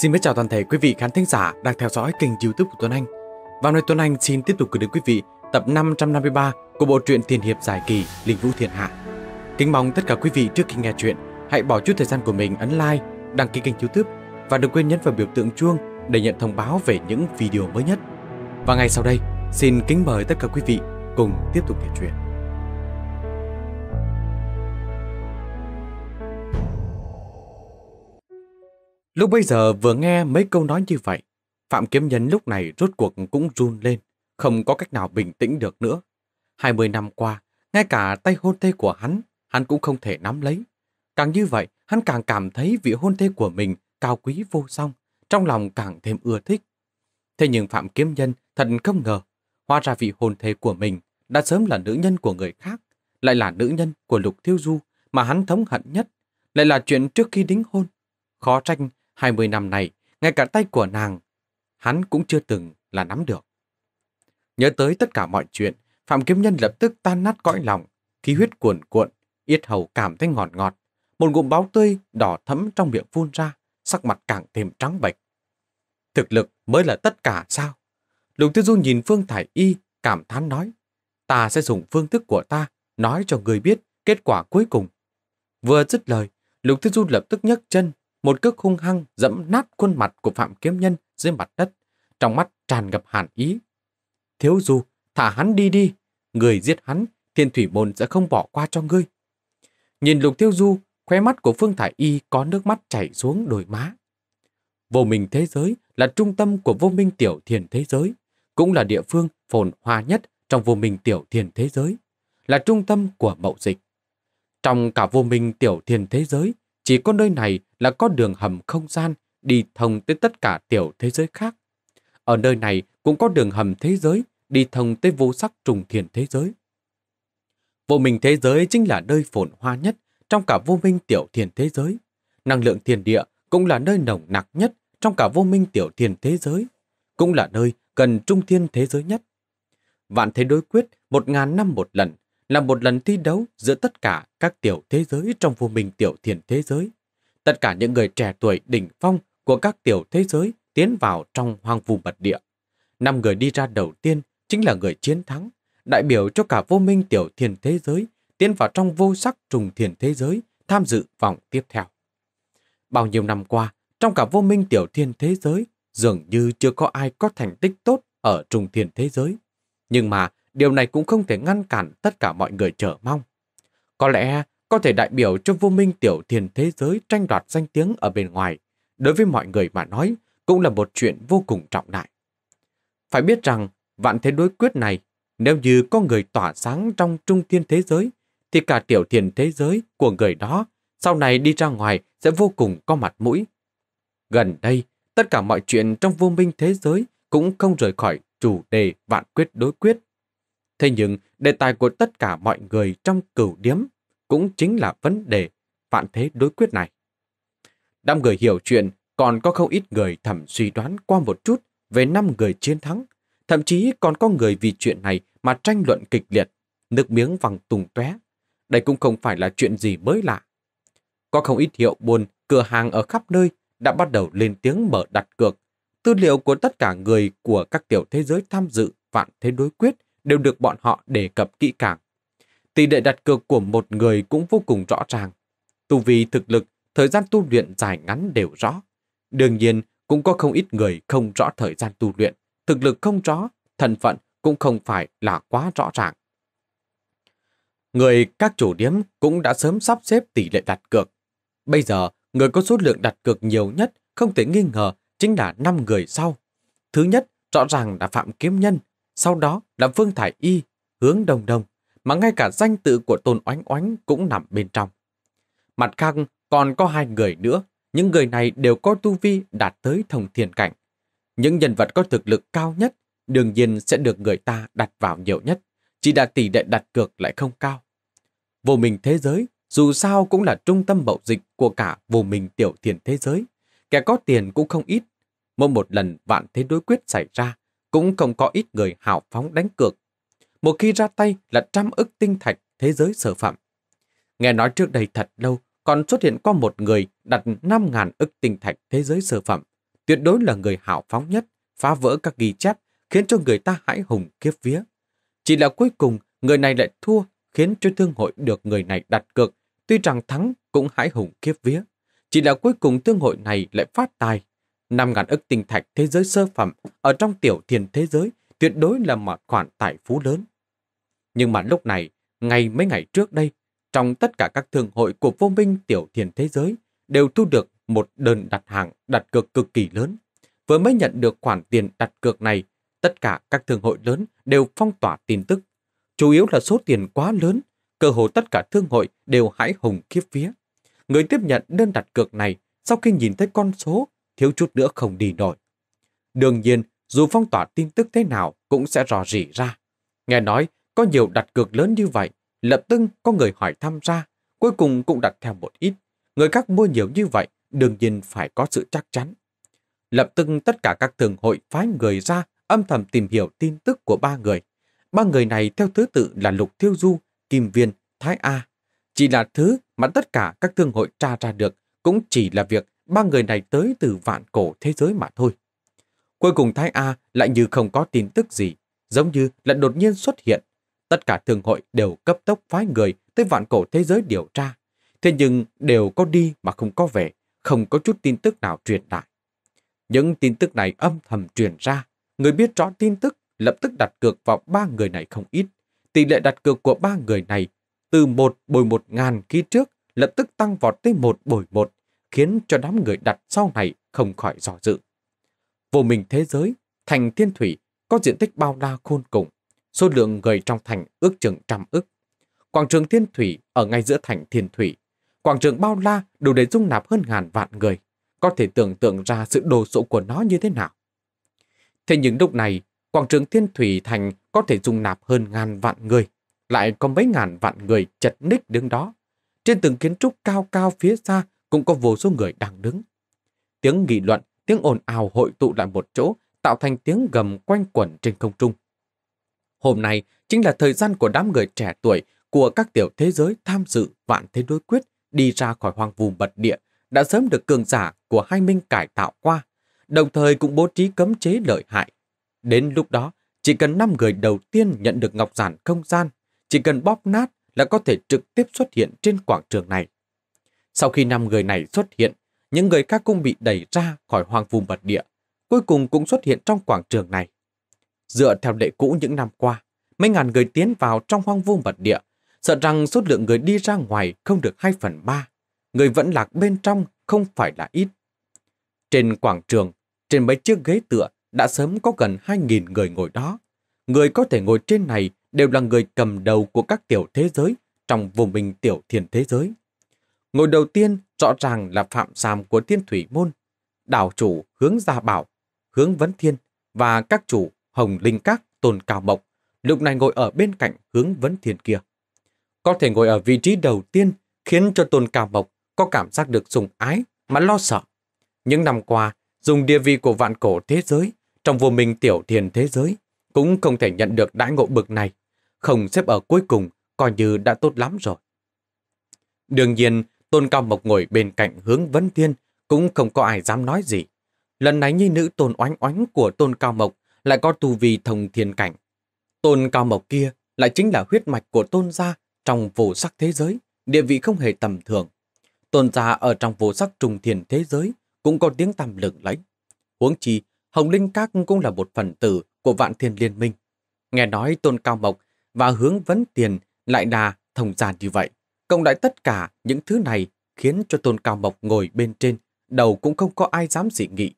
Xin mến chào toàn thể quý vị khán thính giả đang theo dõi kênh youtube của Tuấn Anh. Và hôm nay Tuấn Anh xin tiếp tục gửi đến quý vị tập 553 của bộ truyện thiền Hiệp Giải Kỳ Linh Vũ thiền Hạ. Kính mong tất cả quý vị trước khi nghe chuyện, hãy bỏ chút thời gian của mình ấn like, đăng ký kênh youtube và đừng quên nhấn vào biểu tượng chuông để nhận thông báo về những video mới nhất. Và ngay sau đây, xin kính mời tất cả quý vị cùng tiếp tục nghe chuyện. Lúc bây giờ vừa nghe mấy câu nói như vậy, Phạm Kiếm Nhân lúc này rốt cuộc cũng run lên, không có cách nào bình tĩnh được nữa. 20 năm qua, ngay cả tay hôn thê của hắn, hắn cũng không thể nắm lấy. Càng như vậy, hắn càng cảm thấy vị hôn thê của mình cao quý vô song, trong lòng càng thêm ưa thích. Thế nhưng Phạm Kiếm Nhân thật không ngờ, hóa ra vị hôn thê của mình đã sớm là nữ nhân của người khác, lại là nữ nhân của Lục Thiêu Du mà hắn thống hận nhất, lại là chuyện trước khi đính hôn. Khó tranh 20 năm này, ngay cả tay của nàng, hắn cũng chưa từng là nắm được. Nhớ tới tất cả mọi chuyện, Phạm Kiếm Nhân lập tức tan nát cõi lòng, khí huyết cuồn cuộn, yết hầu cảm thấy ngọt ngọt, một ngụm báo tươi đỏ thẫm trong miệng phun ra, sắc mặt càng thêm trắng bệch. Thực lực mới là tất cả sao? Lục Tư Du nhìn Phương Thải Y, cảm thán nói, ta sẽ dùng phương thức của ta, nói cho người biết kết quả cuối cùng. Vừa dứt lời, Lục Tư Du lập tức nhấc chân, một cước hung hăng dẫm nát khuôn mặt của Phạm Kiếm Nhân dưới mặt đất, trong mắt tràn ngập hàn ý. Thiếu Du, thả hắn đi đi, người giết hắn, thiên thủy môn sẽ không bỏ qua cho ngươi. Nhìn Lục Thiếu Du, khóe mắt của Phương Thải Y có nước mắt chảy xuống đôi má. Vô minh thế giới là trung tâm của vô minh tiểu thiền thế giới, cũng là địa phương phồn hoa nhất trong vô minh tiểu thiền thế giới, là trung tâm của mậu dịch. Trong cả vô minh tiểu thiền thế giới chỉ có nơi này là có đường hầm không gian đi thông tới tất cả tiểu thế giới khác. Ở nơi này cũng có đường hầm thế giới đi thông tới vô sắc trùng thiền thế giới. Vô minh thế giới chính là nơi phồn hoa nhất trong cả vô minh tiểu thiền thế giới. Năng lượng thiền địa cũng là nơi nồng nặc nhất trong cả vô minh tiểu thiền thế giới, cũng là nơi gần trung thiên thế giới nhất. Vạn thế đối quyết một ngàn năm một lần là một lần thi đấu giữa tất cả các tiểu thế giới trong vô minh tiểu thiền thế giới. Tất cả những người trẻ tuổi đỉnh phong của các tiểu thế giới tiến vào trong hoang vùng mật địa. Năm người đi ra đầu tiên chính là người chiến thắng, đại biểu cho cả vô minh tiểu thiền thế giới tiến vào trong vô sắc trùng thiền thế giới tham dự vòng tiếp theo. Bao nhiêu năm qua, trong cả vô minh tiểu thiền thế giới, dường như chưa có ai có thành tích tốt ở trùng thiền thế giới. Nhưng mà điều này cũng không thể ngăn cản tất cả mọi người chờ mong. Có lẽ có thể đại biểu cho vô minh tiểu thiền thế giới tranh đoạt danh tiếng ở bên ngoài, đối với mọi người mà nói cũng là một chuyện vô cùng trọng đại. Phải biết rằng, vạn thế đối quyết này, nếu như có người tỏa sáng trong trung thiên thế giới, thì cả tiểu thiền thế giới của người đó sau này đi ra ngoài sẽ vô cùng có mặt mũi. Gần đây, tất cả mọi chuyện trong vô minh thế giới cũng không rời khỏi chủ đề vạn quyết đối quyết Thế nhưng, đề tài của tất cả mọi người trong cửu điếm cũng chính là vấn đề vạn thế đối quyết này. Đám người hiểu chuyện, còn có không ít người thẩm suy đoán qua một chút về năm người chiến thắng. Thậm chí còn có người vì chuyện này mà tranh luận kịch liệt, nước miếng văng tùng tóe. Đây cũng không phải là chuyện gì mới lạ. Có không ít hiệu buồn, cửa hàng ở khắp nơi đã bắt đầu lên tiếng mở đặt cược. Tư liệu của tất cả người của các tiểu thế giới tham dự vạn thế đối quyết đều được bọn họ đề cập kỹ càng. Tỷ lệ đặt cược của một người cũng vô cùng rõ ràng. Tu vi thực lực, thời gian tu luyện dài ngắn đều rõ. Đương nhiên, cũng có không ít người không rõ thời gian tu luyện, thực lực không rõ, thân phận cũng không phải là quá rõ ràng. Người các chủ điếm cũng đã sớm sắp xếp tỷ lệ đặt cược. Bây giờ, người có số lượng đặt cược nhiều nhất không thể nghi ngờ chính là 5 người sau. Thứ nhất, rõ ràng là Phạm Kiếm Nhân, sau đó là Vương Thải Y, hướng đông đông mà ngay cả danh tự của Tôn Oánh Oánh cũng nằm bên trong. Mặt khác còn có hai người nữa, những người này đều có tu vi đạt tới thông thiên cảnh. Những nhân vật có thực lực cao nhất đương nhiên sẽ được người ta đặt vào nhiều nhất, chỉ đạt tỷ lệ đặt cược lại không cao. Vô mình thế giới dù sao cũng là trung tâm mậu dịch của cả vô mình tiểu thiền thế giới. Kẻ có tiền cũng không ít. Mỗi một lần vạn thế đối quyết xảy ra, cũng không có ít người hào phóng đánh cược. Một khi ra tay là trăm ức tinh thạch thế giới sở phẩm. Nghe nói trước đây thật lâu, còn xuất hiện qua một người đặt 5.000 ức tinh thạch thế giới sở phẩm, tuyệt đối là người hào phóng nhất, phá vỡ các ghi chép, khiến cho người ta hãi hùng kiếp vía. Chỉ là cuối cùng, người này lại thua, khiến cho thương hội được người này đặt cược, tuy rằng thắng cũng hãi hùng kiếp vía. Chỉ là cuối cùng thương hội này lại phát tài, năm ngàn ức tinh thạch thế giới sơ phẩm ở trong tiểu thiền thế giới tuyệt đối là một khoản tài phú lớn. Nhưng mà lúc này, ngày mấy ngày trước đây, trong tất cả các thương hội của vô minh tiểu thiền thế giới đều thu được một đơn đặt hàng đặt cược cực kỳ lớn. Vừa mới nhận được khoản tiền đặt cược này, tất cả các thương hội lớn đều phong tỏa tin tức. Chủ yếu là số tiền quá lớn, cơ hồ tất cả thương hội đều hãi hùng khiếp vía. Người tiếp nhận đơn đặt cược này sau khi nhìn thấy con số thiếu chút nữa không đi nổi. Đương nhiên, dù phong tỏa tin tức thế nào cũng sẽ rò rỉ ra. Nghe nói, có nhiều đặt cược lớn như vậy, lập tưng có người hỏi thăm ra, cuối cùng cũng đặt theo một ít. Người khác mua nhiều như vậy, đương nhiên phải có sự chắc chắn. Lập tưng tất cả các thường hội phái người ra âm thầm tìm hiểu tin tức của ba người. Ba người này theo thứ tự là Lục Thiêu Du, Kim Viên, Thái A. Chỉ là thứ mà tất cả các thương hội tra ra được cũng chỉ là việc ba người này tới từ vạn cổ thế giới mà thôi. Cuối cùng Thái A lại như không có tin tức gì, giống như là đột nhiên xuất hiện. Tất cả thương hội đều cấp tốc phái người tới vạn cổ thế giới điều tra. Thế nhưng đều có đi mà không có về, không có chút tin tức nào truyền lại. Những tin tức này âm thầm truyền ra. Người biết rõ tin tức lập tức đặt cược vào ba người này không ít. Tỷ lệ đặt cược của ba người này từ một bồi một ngàn khi trước lập tức tăng vọt tới một bồi một, khiến cho đám người đặt sau này không khỏi dò dự. Vô mình thế giới, thành thiên thủy có diện tích bao la khôn cùng, số lượng người trong thành ước chừng trăm ức. Quảng trường thiên thủy ở ngay giữa thành thiên thủy, quảng trường bao la đủ để dung nạp hơn ngàn vạn người, có thể tưởng tượng ra sự đồ sộ của nó như thế nào. Thế nhưng lúc này, quảng trường thiên thủy thành có thể dung nạp hơn ngàn vạn người, lại có mấy ngàn vạn người chật ních đứng đó. Trên từng kiến trúc cao cao phía xa cũng có vô số người đang đứng. Tiếng nghị luận, tiếng ồn ào hội tụ lại một chỗ, tạo thành tiếng gầm quanh quẩn trên không trung. Hôm nay chính là thời gian của đám người trẻ tuổi của các tiểu thế giới tham dự vạn thế đối quyết đi ra khỏi hoang vùng mật địa đã sớm được cường giả của hai minh cải tạo qua, đồng thời cũng bố trí cấm chế lợi hại. Đến lúc đó, chỉ cần 5 người đầu tiên nhận được ngọc giản không gian, chỉ cần bóp nát là có thể trực tiếp xuất hiện trên quảng trường này. Sau khi năm người này xuất hiện, những người khác cũng bị đẩy ra khỏi hoang vùng mật địa, cuối cùng cũng xuất hiện trong quảng trường này. Dựa theo lệ cũ những năm qua, mấy ngàn người tiến vào trong hoang vùng mật địa, sợ rằng số lượng người đi ra ngoài không được 2 phần 3, người vẫn lạc bên trong không phải là ít. Trên quảng trường, trên mấy chiếc ghế tựa đã sớm có gần 2.000 người ngồi đó. Người có thể ngồi trên này đều là người cầm đầu của các tiểu thế giới trong vùng mình tiểu thiền thế giới. Ngồi đầu tiên rõ ràng là phạm sàm của thiên thủy môn, đảo chủ hướng Gia Bảo, hướng Vấn Thiên và các chủ Hồng Linh Các Tôn Cao Mộc, lúc này ngồi ở bên cạnh hướng Vấn Thiên kia. Có thể ngồi ở vị trí đầu tiên khiến cho Tôn Cao Mộc có cảm giác được sùng ái mà lo sợ. Những năm qua, dùng địa vị của vạn cổ thế giới, trong vô minh tiểu thiền thế giới, cũng không thể nhận được đãi ngộ bực này. Không xếp ở cuối cùng, coi như đã tốt lắm rồi. Đương nhiên, Tôn Cao Mộc ngồi bên cạnh hướng Vấn Thiên, cũng không có ai dám nói gì. Lần này nhi nữ Tôn Oánh Oánh của Tôn Cao Mộc lại có tu vi thông thiên cảnh. Tôn Cao Mộc kia lại chính là huyết mạch của Tôn gia trong vô sắc thế giới, địa vị không hề tầm thường. Tôn gia ở trong vô sắc trùng thiền thế giới cũng có tiếng tầm lượng lẫy. Huống chi, Hồng Linh Các cũng là một phần tử của Vạn Thiên Liên Minh. Nghe nói Tôn Cao Mộc và hướng vấn tiền lại đà thông gia như vậy, công đại tất cả những thứ này khiến cho Tôn Cao Mộc ngồi bên trên, đầu cũng không có ai dám dị nghị.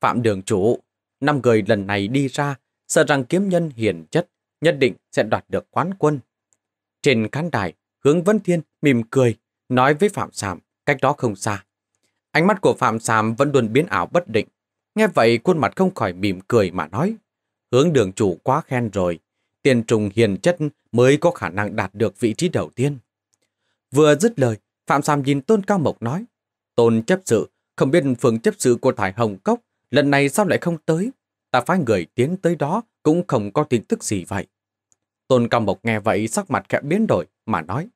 Phạm đường chủ, năm người lần này đi ra, sợ rằng kiếm nhân hiền chất nhất định sẽ đoạt được quán quân. Trên khán đài, Hướng Vân Thiên mỉm cười, nói với Phạm Sàm, cách đó không xa. Ánh mắt của Phạm Sàm vẫn luôn biến ảo bất định. Nghe vậy khuôn mặt không khỏi mỉm cười mà nói. Hướng đường chủ quá khen rồi, tiền trùng hiền chất mới có khả năng đạt được vị trí đầu tiên. Vừa dứt lời, Phạm Sam nhìn Tôn Cao Mộc nói. Tôn chấp sự, không biết phường chấp sự của Thải Hồng Cốc lần này sao lại không tới? Ta phái người tiến tới đó cũng không có tin tức gì vậy. Tôn Cao Mộc nghe vậy sắc mặt khẽ biến đổi mà nói.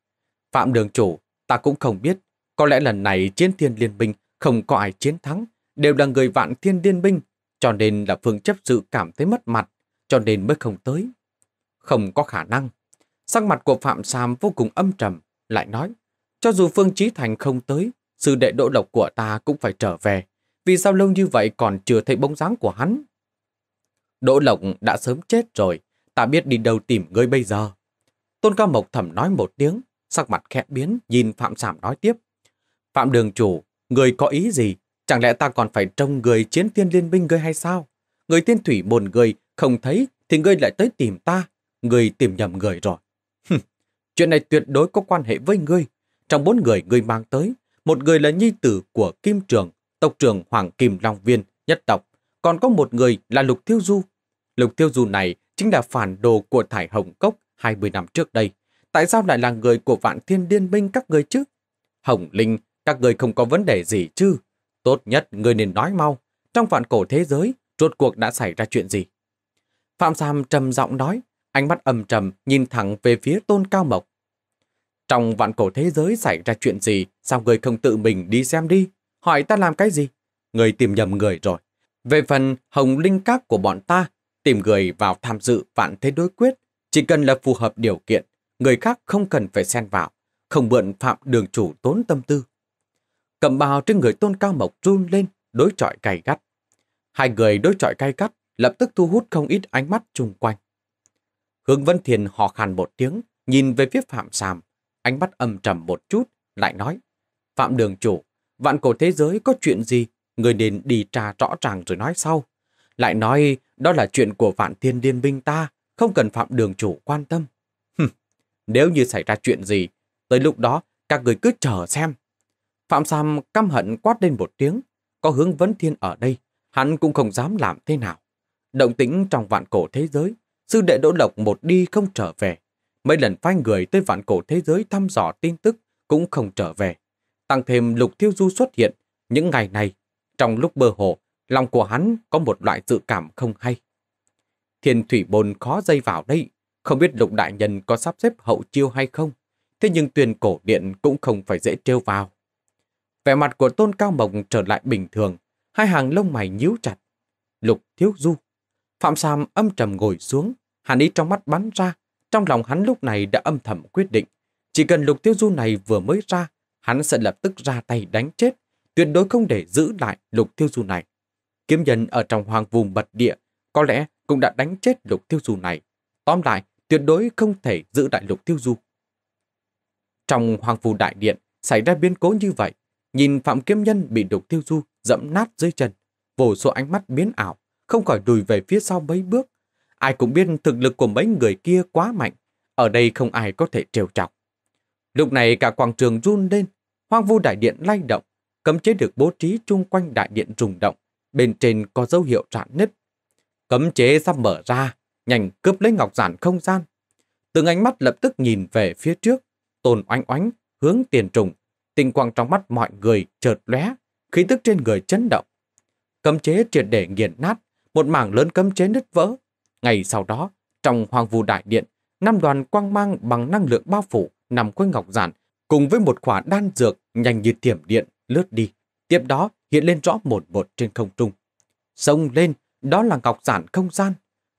Phạm đường chủ, ta cũng không biết. Có lẽ lần này chiến thiên liên minh không có ai chiến thắng, đều là người vạn thiên liên minh, cho nên là phương chấp sự cảm thấy mất mặt, cho nên mới không tới. Không có khả năng. Sắc mặt của Phạm Sam vô cùng âm trầm, lại nói, cho dù Phương Chí Thành không tới, sự đệ đỗ độc của ta cũng phải trở về, vì sao lâu như vậy còn chưa thấy bóng dáng của hắn? Đỗ Lộc đã sớm chết rồi, ta biết đi đâu tìm ngươi bây giờ. Tôn Cao Mộc thẩm nói một tiếng, sắc mặt khẽ biến, nhìn Phạm Sảm nói tiếp. Phạm Đường Chủ, người có ý gì? Chẳng lẽ ta còn phải trông người chiến tiên liên minh ngươi hay sao? Người tiên thủy bồn người không thấy thì ngươi lại tới tìm ta. Người tìm nhầm người rồi. Chuyện này tuyệt đối có quan hệ với ngươi. Trong bốn người ngươi mang tới, một người là nhi tử của Kim Trường, tộc trưởng Hoàng Kim Long Viên, nhất tộc. Còn có một người là Lục Thiêu Du. Lục Thiêu Du này chính là phản đồ của Thải Hồng Cốc 20 năm trước đây. Tại sao lại là người của Vạn Thiên Điên Minh các người chứ? Hồng Linh, các người không có vấn đề gì chứ? Tốt nhất người nên nói mau. Trong vạn cổ thế giới, rốt cuộc đã xảy ra chuyện gì? Phạm Sam trầm giọng nói, ánh mắt âm trầm nhìn thẳng về phía Tôn Cao Mộc. Trong vạn cổ thế giới xảy ra chuyện gì, sao người không tự mình đi xem đi? Hỏi ta làm cái gì? Người tìm nhầm người rồi. Về phần hồng linh các của bọn ta, tìm người vào tham dự vạn thế đối quyết, chỉ cần là phù hợp điều kiện, người khác không cần phải xen vào, không bượn phạm đường chủ tốn tâm tư. Cầm bào trên người tôn cao mộc run lên, đối chọi cay gắt. Hai người đối chọi cay gắt, lập tức thu hút không ít ánh mắt chung quanh. Hướng Vân Thiền hò khàn một tiếng, nhìn về phía Phạm Sàm, Ánh mắt âm trầm một chút, lại nói. Phạm đường chủ, vạn cổ thế giới có chuyện gì? Người nên đi trà rõ ràng rồi nói sau. Lại nói đó là chuyện của vạn thiên liên minh ta, không cần phạm đường chủ quan tâm. Hừm, nếu như xảy ra chuyện gì, tới lúc đó các người cứ chờ xem. Phạm Sam căm hận quát lên một tiếng, có hướng vấn thiên ở đây, hắn cũng không dám làm thế nào. Động tĩnh trong vạn cổ thế giới, sư đệ đỗ lộc một đi không trở về, Mấy lần phái người tới vạn cổ thế giới thăm dò tin tức cũng không trở về. Tăng thêm lục thiêu du xuất hiện, những ngày này, trong lúc bơ hồ, lòng của hắn có một loại dự cảm không hay. Thiên thủy bồn khó dây vào đây, không biết lục đại nhân có sắp xếp hậu chiêu hay không, thế nhưng tuyền cổ điện cũng không phải dễ trêu vào. Vẻ mặt của tôn cao mộng trở lại bình thường, hai hàng lông mày nhíu chặt. Lục thiếu du. Phạm Sam âm trầm ngồi xuống, hàn ý trong mắt bắn ra, trong lòng hắn lúc này đã âm thầm quyết định, chỉ cần lục tiêu du này vừa mới ra, hắn sẽ lập tức ra tay đánh chết, tuyệt đối không để giữ lại lục tiêu du này. Kiếm nhân ở trong hoàng vùng mật địa có lẽ cũng đã đánh chết lục tiêu du này. Tóm lại, tuyệt đối không thể giữ lại lục tiêu du. Trong hoàng phù đại điện, xảy ra biến cố như vậy, nhìn Phạm Kiếm Nhân bị lục tiêu du dẫm nát dưới chân, vô số ánh mắt biến ảo, không khỏi đùi về phía sau mấy bước, Ai cũng biết thực lực của mấy người kia quá mạnh, ở đây không ai có thể trêu chọc. Lúc này cả quảng trường run lên, hoang vu đại điện lay động, cấm chế được bố trí chung quanh đại điện rùng động, bên trên có dấu hiệu rạn nứt. Cấm chế sắp mở ra, nhanh cướp lấy ngọc giản không gian. Từng ánh mắt lập tức nhìn về phía trước, tôn oánh oánh, hướng tiền trùng, tình quang trong mắt mọi người chợt lóe, khí tức trên người chấn động. Cấm chế triệt để nghiền nát, một mảng lớn cấm chế nứt vỡ, Ngày sau đó, trong hoàng vu đại điện, năm đoàn quang mang bằng năng lượng bao phủ nằm quanh ngọc giản cùng với một quả đan dược nhanh như tiềm điện lướt đi. Tiếp đó hiện lên rõ một bột trên không trung. Sông lên, đó là ngọc giản không gian.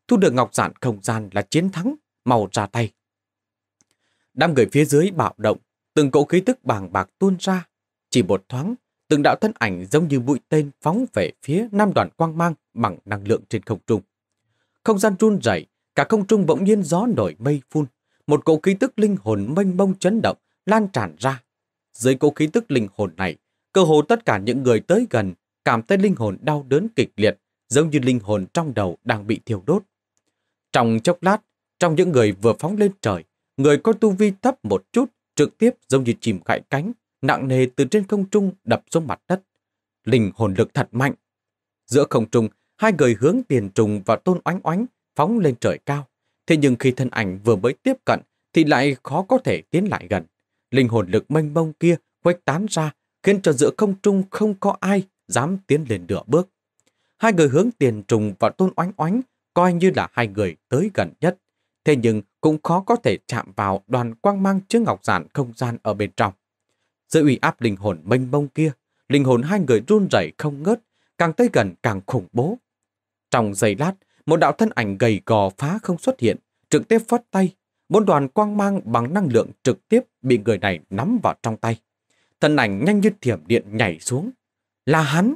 Thu được ngọc giản không gian là chiến thắng, màu ra tay. Đám người phía dưới bạo động, từng cỗ khí tức bàng bạc tuôn ra. Chỉ một thoáng, từng đạo thân ảnh giống như bụi tên phóng về phía nam đoàn quang mang bằng năng lượng trên không trung. Không gian run rẩy, cả không trung bỗng nhiên gió nổi mây phun. Một cỗ khí tức linh hồn mênh mông chấn động, lan tràn ra. Dưới cỗ khí tức linh hồn này, cơ hồ tất cả những người tới gần cảm thấy linh hồn đau đớn kịch liệt, giống như linh hồn trong đầu đang bị thiêu đốt. Trong chốc lát, trong những người vừa phóng lên trời, người có tu vi thấp một chút, trực tiếp giống như chìm gãy cánh, nặng nề từ trên không trung đập xuống mặt đất. Linh hồn lực thật mạnh. Giữa không trung, hai người hướng tiền trùng và tôn oánh oánh phóng lên trời cao. Thế nhưng khi thân ảnh vừa mới tiếp cận thì lại khó có thể tiến lại gần. Linh hồn lực mênh mông kia khuếch tán ra khiến cho giữa không trung không có ai dám tiến lên nửa bước. Hai người hướng tiền trùng và tôn oánh oánh coi như là hai người tới gần nhất. Thế nhưng cũng khó có thể chạm vào đoàn quang mang chứa ngọc giản không gian ở bên trong. Giữa ủy áp linh hồn mênh mông kia, linh hồn hai người run rẩy không ngớt, càng tới gần càng khủng bố, trong giây lát, một đạo thân ảnh gầy gò phá không xuất hiện, trực tiếp phất tay. Bốn đoàn quang mang bằng năng lượng trực tiếp bị người này nắm vào trong tay. Thân ảnh nhanh như thiểm điện nhảy xuống. Là hắn!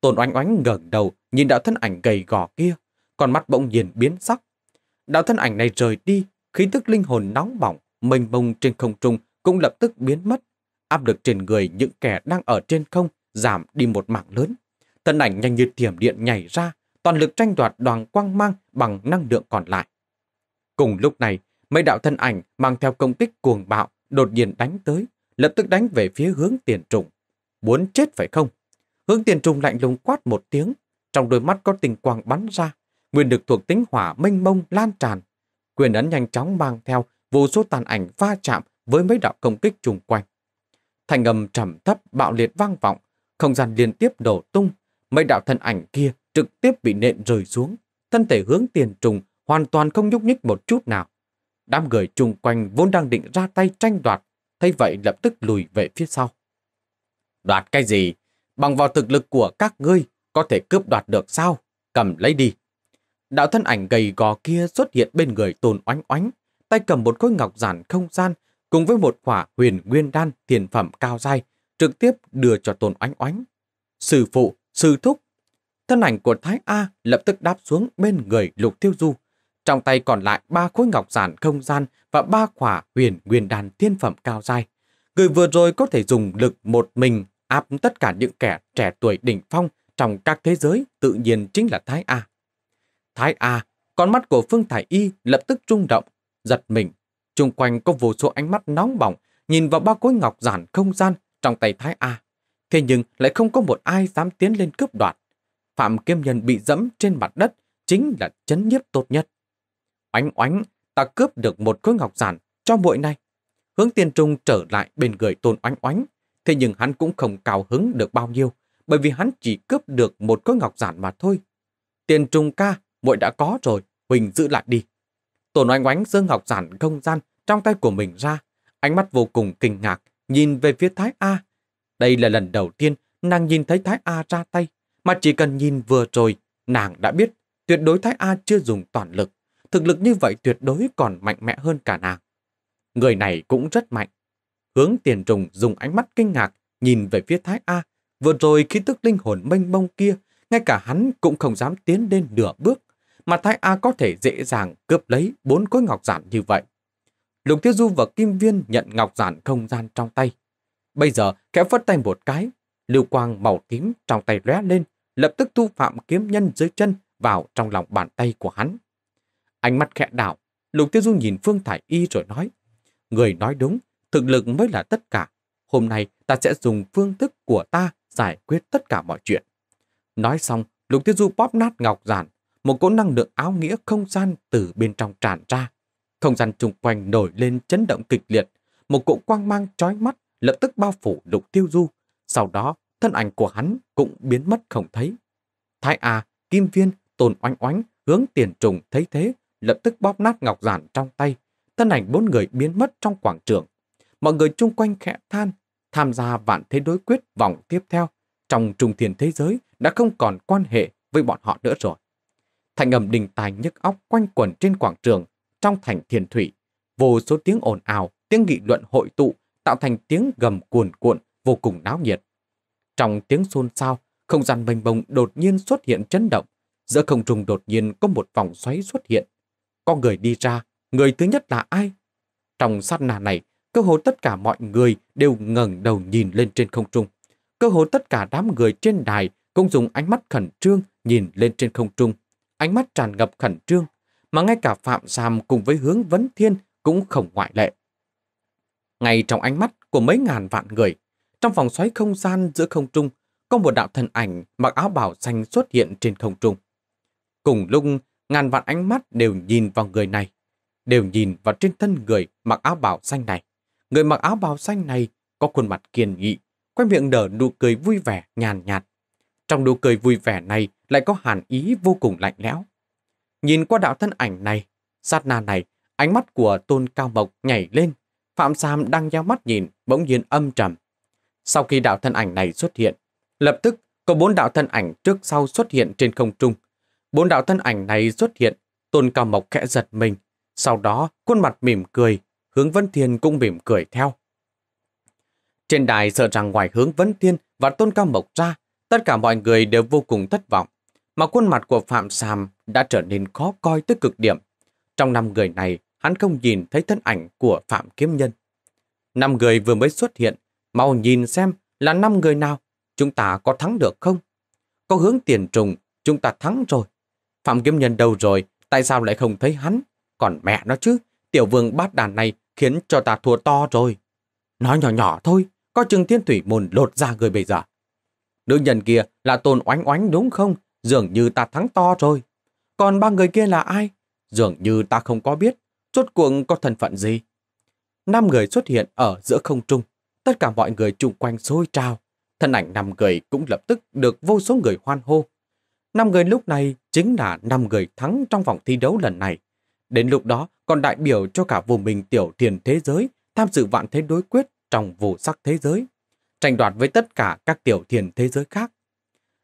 Tôn oanh oánh ngẩng đầu nhìn đạo thân ảnh gầy gò kia, còn mắt bỗng nhiên biến sắc. Đạo thân ảnh này rời đi, khí tức linh hồn nóng bỏng, mênh mông trên không trung cũng lập tức biến mất. Áp lực trên người những kẻ đang ở trên không giảm đi một mảng lớn. Thân ảnh nhanh như thiểm điện nhảy ra, toàn lực tranh đoạt đoàn quang mang bằng năng lượng còn lại. Cùng lúc này, mấy đạo thân ảnh mang theo công kích cuồng bạo đột nhiên đánh tới, lập tức đánh về phía hướng tiền trùng. Muốn chết phải không? Hướng tiền trùng lạnh lùng quát một tiếng, trong đôi mắt có tình quang bắn ra, nguyên được thuộc tính hỏa mênh mông lan tràn. Quyền ấn nhanh chóng mang theo vô số tàn ảnh va chạm với mấy đạo công kích chung quanh. Thành âm trầm thấp bạo liệt vang vọng, không gian liên tiếp đổ tung, mấy đạo thân ảnh kia trực tiếp bị nện rơi xuống, thân thể hướng tiền trùng hoàn toàn không nhúc nhích một chút nào. Đám người chung quanh vốn đang định ra tay tranh đoạt, thấy vậy lập tức lùi về phía sau. Đoạt cái gì? Bằng vào thực lực của các ngươi, có thể cướp đoạt được sao? Cầm lấy đi. Đạo thân ảnh gầy gò kia xuất hiện bên người tồn oánh oánh, tay cầm một khối ngọc giản không gian cùng với một quả huyền nguyên đan thiền phẩm cao dai, trực tiếp đưa cho tồn oánh oánh. Sư phụ, sư thúc, thân ảnh của Thái A lập tức đáp xuống bên người Lục Tiêu Du. Trong tay còn lại ba khối ngọc giản không gian và ba quả huyền nguyên đàn thiên phẩm cao dai. Người vừa rồi có thể dùng lực một mình áp tất cả những kẻ trẻ tuổi đỉnh phong trong các thế giới tự nhiên chính là Thái A. Thái A, con mắt của Phương thải Y lập tức rung động, giật mình. Trung quanh có vô số ánh mắt nóng bỏng nhìn vào ba khối ngọc giản không gian trong tay Thái A. Thế nhưng lại không có một ai dám tiến lên cướp đoạt. Phạm Kiếm Nhân bị dẫm trên mặt đất chính là chấn nhiếp tốt nhất. Oánh oánh, ta cướp được một khối ngọc giản cho muội này. Hướng Tiên Trung trở lại bên người Tôn Oánh Oánh, thế nhưng hắn cũng không cao hứng được bao nhiêu, bởi vì hắn chỉ cướp được một khối ngọc giản mà thôi. Tiên Trung ca, muội đã có rồi, Huỳnh giữ lại đi. Tôn Oánh Oánh dương ngọc giản không gian trong tay của mình ra, ánh mắt vô cùng kinh ngạc, nhìn về phía Thái A. Đây là lần đầu tiên nàng nhìn thấy Thái A ra tay, mà chỉ cần nhìn vừa rồi, nàng đã biết tuyệt đối Thái A chưa dùng toàn lực. Thực lực như vậy tuyệt đối còn mạnh mẽ hơn cả nàng. Người này cũng rất mạnh. Hướng tiền trùng dùng ánh mắt kinh ngạc nhìn về phía Thái A. Vừa rồi khi tức linh hồn mênh mông kia, ngay cả hắn cũng không dám tiến lên nửa bước. Mà Thái A có thể dễ dàng cướp lấy bốn cối ngọc giản như vậy. Lục Tiêu Du và Kim Viên nhận ngọc giản không gian trong tay. Bây giờ khẽ phất tay một cái, lưu quang màu tím trong tay lóe lên, lập tức thu phạm kiếm nhân dưới chân vào trong lòng bàn tay của hắn. Ánh mắt khẽ đảo, Lục Tiêu Du nhìn Phương Thải Y rồi nói, người nói đúng, thực lực mới là tất cả. Hôm nay ta sẽ dùng phương thức của ta giải quyết tất cả mọi chuyện. Nói xong, Lục Tiêu Du bóp nát ngọc giản, một cỗ năng lượng áo nghĩa không gian từ bên trong tràn ra. Không gian chung quanh nổi lên chấn động kịch liệt, một cỗ quang mang chói mắt lập tức bao phủ Lục Tiêu Du, sau đó thân ảnh của hắn cũng biến mất không thấy. Thái A, Kim Viên, Tôn Oanh Oánh hướng tiền trùng thấy thế, lập tức bóp nát ngọc giản trong tay. Thân ảnh bốn người biến mất trong quảng trường. Mọi người chung quanh khẽ than, tham gia vạn thế đối quyết vòng tiếp theo. Trong trùng thiền thế giới đã không còn quan hệ với bọn họ nữa rồi. Thành ẩm đình tài nhức óc quanh quẩn trên quảng trường, trong thành thiền thủy. Vô số tiếng ồn ào, tiếng nghị luận hội tụ tạo thành tiếng gầm cuồn cuộn vô cùng náo nhiệt trong tiếng xôn xao, không gian mênh mông đột nhiên xuất hiện chấn động. Giữa không trung đột nhiên có một vòng xoáy xuất hiện. Có người đi ra, người thứ nhất là ai? Trong sát nà này, cơ hồ tất cả mọi người đều ngẩng đầu nhìn lên trên không trung. Cơ hồ tất cả đám người trên đài cũng dùng ánh mắt khẩn trương nhìn lên trên không trung. Ánh mắt tràn ngập khẩn trương, mà ngay cả Phạm Sam cùng với hướng Vấn Thiên cũng không ngoại lệ. Ngay trong ánh mắt của mấy ngàn vạn người, trong vòng xoáy không gian giữa không trung, có một đạo thần ảnh mặc áo bảo xanh xuất hiện trên không trung. Cùng lúc, ngàn vạn ánh mắt đều nhìn vào người này, đều nhìn vào trên thân người mặc áo bảo xanh này. Người mặc áo bào xanh này có khuôn mặt kiên nghị, quay miệng nở nụ cười vui vẻ, nhàn nhạt. Trong nụ cười vui vẻ này lại có hàn ý vô cùng lạnh lẽo. Nhìn qua đạo thân ảnh này, sát na này, ánh mắt của tôn cao mộc nhảy lên. Phạm Sam đang giao mắt nhìn, bỗng nhiên âm trầm. Sau khi đạo thân ảnh này xuất hiện, lập tức có bốn đạo thân ảnh trước sau xuất hiện trên không trung. Bốn đạo thân ảnh này xuất hiện, Tôn Cao Mộc khẽ giật mình. Sau đó, khuôn mặt mỉm cười, hướng Vân Thiên cũng mỉm cười theo. Trên đài sợ rằng ngoài hướng Vân Thiên và Tôn Cao Mộc ra, tất cả mọi người đều vô cùng thất vọng. Mà khuôn mặt của Phạm Sàm đã trở nên khó coi tới cực điểm. Trong năm người này, hắn không nhìn thấy thân ảnh của Phạm Kiếm Nhân. Năm người vừa mới xuất hiện, Mau nhìn xem là năm người nào, chúng ta có thắng được không? Có hướng tiền trùng, chúng ta thắng rồi. Phạm Kiếm Nhân đâu rồi, tại sao lại không thấy hắn? Còn mẹ nó chứ, tiểu vương bát đàn này khiến cho ta thua to rồi. Nói nhỏ nhỏ thôi, có chừng thiên thủy môn lột ra người bây giờ. Nữ nhân kia là tôn oánh oánh đúng không? Dường như ta thắng to rồi. Còn ba người kia là ai? Dường như ta không có biết. Rốt cuộc có thân phận gì? Năm người xuất hiện ở giữa không trung. Tất cả mọi người chung quanh xôi trao Thân ảnh năm người cũng lập tức được vô số người hoan hô. Năm người lúc này chính là năm người thắng trong vòng thi đấu lần này. Đến lúc đó còn đại biểu cho cả vùng mình tiểu thiền thế giới tham dự vạn thế đối quyết trong vụ sắc thế giới, tranh đoạt với tất cả các tiểu thiền thế giới khác.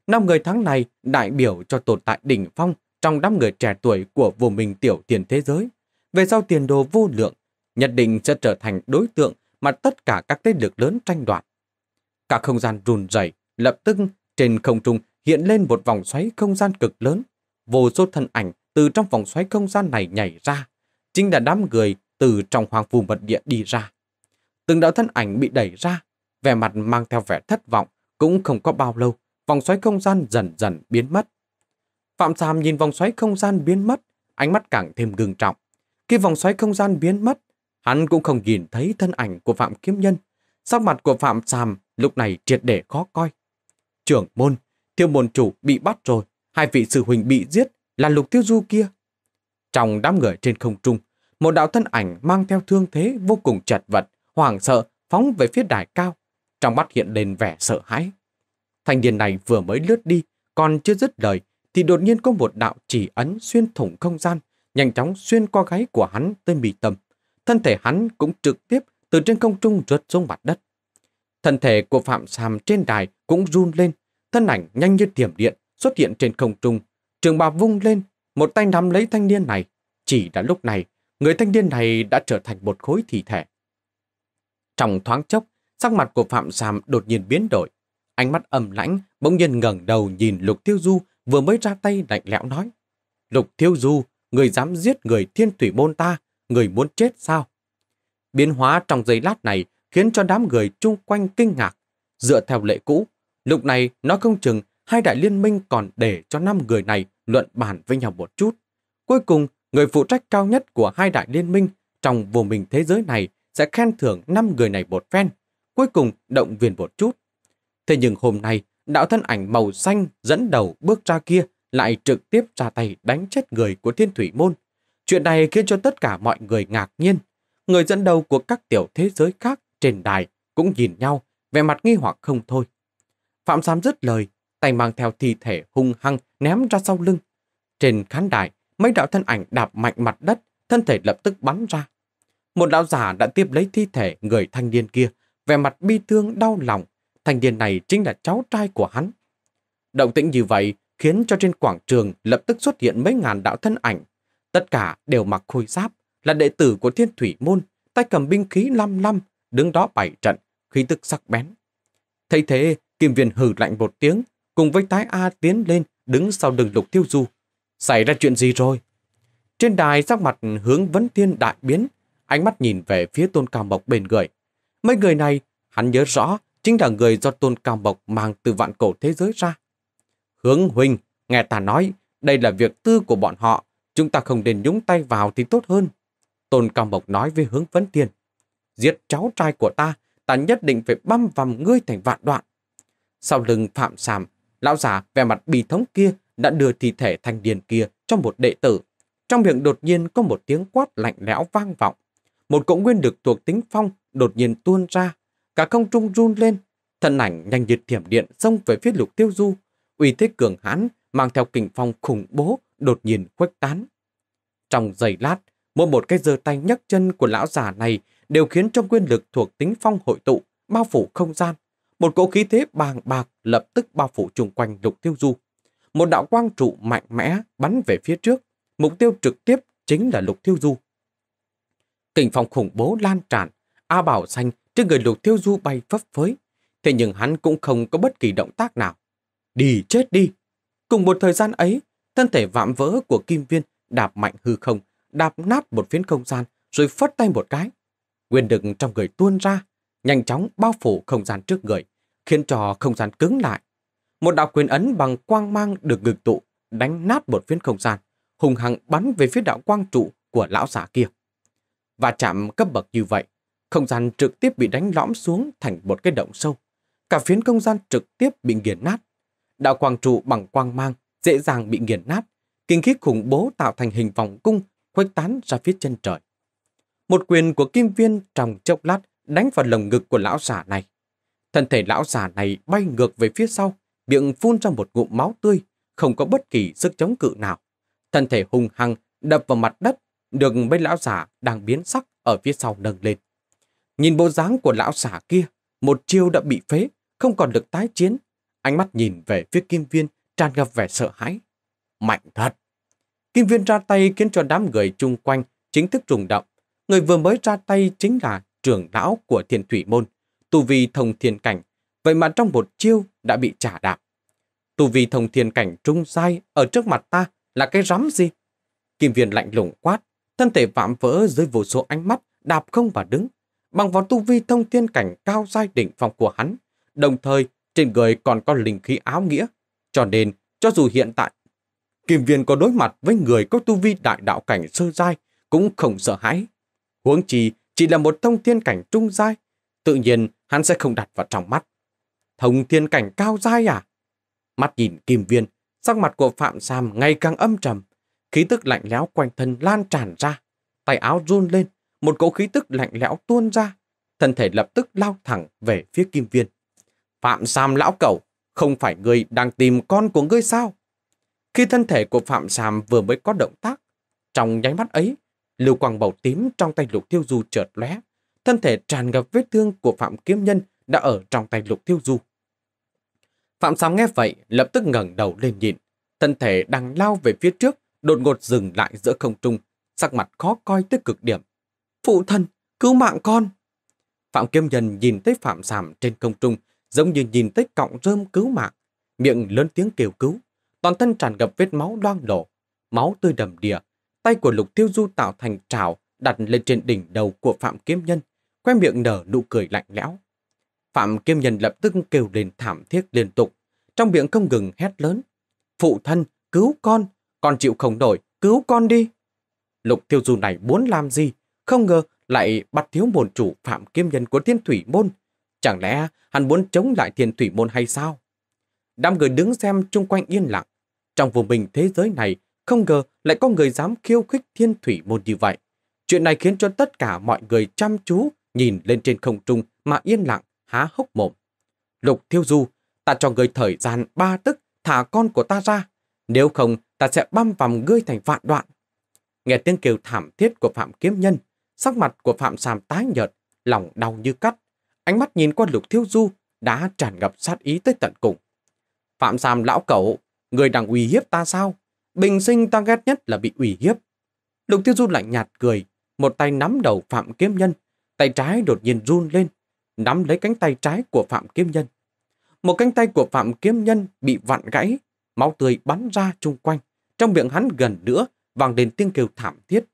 Năm người thắng này đại biểu cho tồn tại đỉnh phong trong đám người trẻ tuổi của vùng mình tiểu thiền thế giới. Về sau tiền đồ vô lượng, nhất định sẽ trở thành đối tượng mà tất cả các thế lực lớn tranh đoạt. Cả không gian run rẩy, lập tức trên không trung hiện lên một vòng xoáy không gian cực lớn. Vô số thân ảnh từ trong vòng xoáy không gian này nhảy ra, chính là đám người từ trong hoàng phù mật địa đi ra. Từng đạo thân ảnh bị đẩy ra, vẻ mặt mang theo vẻ thất vọng, cũng không có bao lâu, vòng xoáy không gian dần dần biến mất. Phạm Sam nhìn vòng xoáy không gian biến mất, ánh mắt càng thêm ngưng trọng. Khi vòng xoáy không gian biến mất, Hắn cũng không nhìn thấy thân ảnh của Phạm Kiếm Nhân. Sắc mặt của Phạm Sàm lúc này triệt để khó coi. Trưởng môn, thiêu môn chủ bị bắt rồi, hai vị sư huynh bị giết là lục tiêu du kia. Trong đám người trên không trung, một đạo thân ảnh mang theo thương thế vô cùng chật vật, hoảng sợ phóng về phía đài cao, trong mắt hiện lên vẻ sợ hãi. Thanh niên này vừa mới lướt đi, còn chưa dứt lời thì đột nhiên có một đạo chỉ ấn xuyên thủng không gian, nhanh chóng xuyên qua gáy của hắn tới mì tâm thân thể hắn cũng trực tiếp từ trên không trung rượt xuống mặt đất. Thân thể của Phạm Sam trên đài cũng run lên, thân ảnh nhanh như tiềm điện xuất hiện trên không trung. Trường bà vung lên, một tay nắm lấy thanh niên này. Chỉ đã lúc này, người thanh niên này đã trở thành một khối thi thể. Trong thoáng chốc, sắc mặt của Phạm Sam đột nhiên biến đổi. Ánh mắt âm lãnh, bỗng nhiên ngẩng đầu nhìn Lục Tiêu Du vừa mới ra tay lạnh lẽo nói. Lục Tiêu Du, người dám giết người thiên thủy môn ta, người muốn chết sao? Biến hóa trong giây lát này khiến cho đám người chung quanh kinh ngạc. Dựa theo lệ cũ, lúc này nó không chừng hai đại liên minh còn để cho năm người này luận bàn với nhau một chút. Cuối cùng, người phụ trách cao nhất của hai đại liên minh trong vô mình thế giới này sẽ khen thưởng năm người này một phen, cuối cùng động viên một chút. Thế nhưng hôm nay, đạo thân ảnh màu xanh dẫn đầu bước ra kia lại trực tiếp ra tay đánh chết người của thiên thủy môn, Chuyện này khiến cho tất cả mọi người ngạc nhiên. Người dẫn đầu của các tiểu thế giới khác trên đài cũng nhìn nhau, vẻ mặt nghi hoặc không thôi. Phạm Sám dứt lời, tay mang theo thi thể hung hăng ném ra sau lưng. Trên khán đài, mấy đạo thân ảnh đạp mạnh mặt đất, thân thể lập tức bắn ra. Một đạo giả đã tiếp lấy thi thể người thanh niên kia, vẻ mặt bi thương đau lòng. Thanh niên này chính là cháu trai của hắn. Động tĩnh như vậy khiến cho trên quảng trường lập tức xuất hiện mấy ngàn đạo thân ảnh Tất cả đều mặc khôi giáp, là đệ tử của thiên thủy môn, tay cầm binh khí lăm lăm, đứng đó bảy trận, khí tức sắc bén. Thấy thế, kim viên hử lạnh một tiếng, cùng với tái A tiến lên, đứng sau đường lục tiêu du. Xảy ra chuyện gì rồi? Trên đài sắc mặt hướng vấn thiên đại biến, ánh mắt nhìn về phía tôn cao mộc bên người. Mấy người này, hắn nhớ rõ, chính là người do tôn cao mộc mang từ vạn cổ thế giới ra. Hướng huynh, nghe ta nói, đây là việc tư của bọn họ, Chúng ta không nên nhúng tay vào thì tốt hơn. Tôn Cao Mộc nói với hướng vấn thiên. Giết cháu trai của ta, ta nhất định phải băm vằm ngươi thành vạn đoạn. Sau lưng phạm sàm, lão giả về mặt bì thống kia đã đưa thi thể thanh niên kia cho một đệ tử. Trong miệng đột nhiên có một tiếng quát lạnh lẽo vang vọng. Một cỗ nguyên được thuộc tính phong đột nhiên tuôn ra. Cả không trung run lên, thân ảnh nhanh như thiểm điện xông về phía lục tiêu du. Uy thế cường hãn mang theo kình phong khủng bố đột nhiên khuếch tán. Trong giây lát, mỗi một cái giơ tay nhấc chân của lão già này đều khiến cho quyền lực thuộc tính phong hội tụ, bao phủ không gian. Một cỗ khí thế bàng bạc lập tức bao phủ chung quanh lục tiêu du. Một đạo quang trụ mạnh mẽ bắn về phía trước, mục tiêu trực tiếp chính là lục tiêu du. Kình phong khủng bố lan tràn, A Bảo Xanh trước người lục tiêu du bay phấp phới. Thế nhưng hắn cũng không có bất kỳ động tác nào. Đi chết đi! Cùng một thời gian ấy, Thân thể vạm vỡ của Kim Viên đạp mạnh hư không, đạp nát một phiến không gian, rồi phất tay một cái. quyền lực trong người tuôn ra, nhanh chóng bao phủ không gian trước người, khiến trò không gian cứng lại. Một đạo quyền ấn bằng quang mang được ngực tụ, đánh nát một phiến không gian, hùng hăng bắn về phía đạo quang trụ của lão giả kia. Và chạm cấp bậc như vậy, không gian trực tiếp bị đánh lõm xuống thành một cái động sâu. Cả phiến không gian trực tiếp bị nghiền nát. Đạo quang trụ bằng quang mang dễ dàng bị nghiền nát, kinh khí khủng bố tạo thành hình vòng cung khuếch tán ra phía chân trời. Một quyền của kim viên trong chốc lát đánh vào lồng ngực của lão giả này. Thân thể lão giả này bay ngược về phía sau, miệng phun ra một ngụm máu tươi, không có bất kỳ sức chống cự nào. Thân thể hung hăng đập vào mặt đất, được mấy lão giả đang biến sắc ở phía sau nâng lên. Nhìn bộ dáng của lão giả kia, một chiêu đã bị phế, không còn được tái chiến. Ánh mắt nhìn về phía kim viên tràn ngập vẻ sợ hãi. Mạnh thật! Kim viên ra tay khiến cho đám người chung quanh chính thức rùng động. Người vừa mới ra tay chính là trưởng lão của thiền thủy môn, tu vi thông thiên cảnh, vậy mà trong một chiêu đã bị trả đạp. Tu vi thông thiên cảnh trung sai ở trước mặt ta là cái rắm gì? Kim viên lạnh lùng quát, thân thể vạm vỡ dưới vô số ánh mắt, đạp không và đứng. Bằng vào tu vi thông thiên cảnh cao sai đỉnh phong của hắn, đồng thời trên người còn có linh khí áo nghĩa cho nên, cho dù hiện tại, Kim Viên có đối mặt với người có tu vi đại đạo cảnh sơ giai cũng không sợ hãi. Huống chi chỉ là một thông thiên cảnh trung giai, tự nhiên hắn sẽ không đặt vào trong mắt. Thông thiên cảnh cao giai à? Mắt nhìn Kim Viên, sắc mặt của Phạm Sam ngày càng âm trầm, khí tức lạnh lẽo quanh thân lan tràn ra, tay áo run lên, một cỗ khí tức lạnh lẽo tuôn ra, thân thể lập tức lao thẳng về phía Kim Viên. Phạm Sam lão cẩu, không phải ngươi đang tìm con của ngươi sao? Khi thân thể của Phạm Sàm vừa mới có động tác, trong nháy mắt ấy, lưu quang màu tím trong tay lục thiêu du chợt lóe, thân thể tràn ngập vết thương của Phạm Kiếm Nhân đã ở trong tay lục thiêu du. Phạm Sàm nghe vậy, lập tức ngẩng đầu lên nhìn, thân thể đang lao về phía trước, đột ngột dừng lại giữa không trung, sắc mặt khó coi tới cực điểm. Phụ thân, cứu mạng con! Phạm Kiếm Nhân nhìn thấy Phạm Sàm trên không trung, giống như nhìn thấy cọng rơm cứu mạng, miệng lớn tiếng kêu cứu, toàn thân tràn ngập vết máu loang lổ, máu tươi đầm đìa, tay của Lục Tiêu Du tạo thành trảo đặt lên trên đỉnh đầu của Phạm Kiếm Nhân, khoe miệng nở nụ cười lạnh lẽo. Phạm Kiếm Nhân lập tức kêu lên thảm thiết liên tục, trong miệng không ngừng hét lớn. Phụ thân, cứu con, con chịu không nổi, cứu con đi. Lục Tiêu Du này muốn làm gì, không ngờ lại bắt thiếu môn chủ Phạm Kiếm Nhân của Thiên Thủy Môn Chẳng lẽ hắn muốn chống lại thiên thủy môn hay sao? Đám người đứng xem chung quanh yên lặng. Trong vùng mình thế giới này, không ngờ lại có người dám khiêu khích thiên thủy môn như vậy. Chuyện này khiến cho tất cả mọi người chăm chú nhìn lên trên không trung mà yên lặng, há hốc mồm. Lục thiêu du, ta cho người thời gian ba tức thả con của ta ra. Nếu không, ta sẽ băm vằm ngươi thành vạn đoạn. Nghe tiếng kêu thảm thiết của Phạm Kiếm Nhân, sắc mặt của Phạm Sàm tái nhợt, lòng đau như cắt ánh mắt nhìn qua lục thiếu du đã tràn ngập sát ý tới tận cùng. Phạm Sam lão cậu, người đang uy hiếp ta sao? Bình sinh ta ghét nhất là bị ủy hiếp. Lục Tiêu Du lạnh nhạt cười, một tay nắm đầu Phạm Kiếm Nhân, tay trái đột nhiên run lên, nắm lấy cánh tay trái của Phạm Kiếm Nhân. Một cánh tay của Phạm Kiếm Nhân bị vặn gãy, máu tươi bắn ra chung quanh, trong miệng hắn gần nữa vang lên tiếng kêu thảm thiết.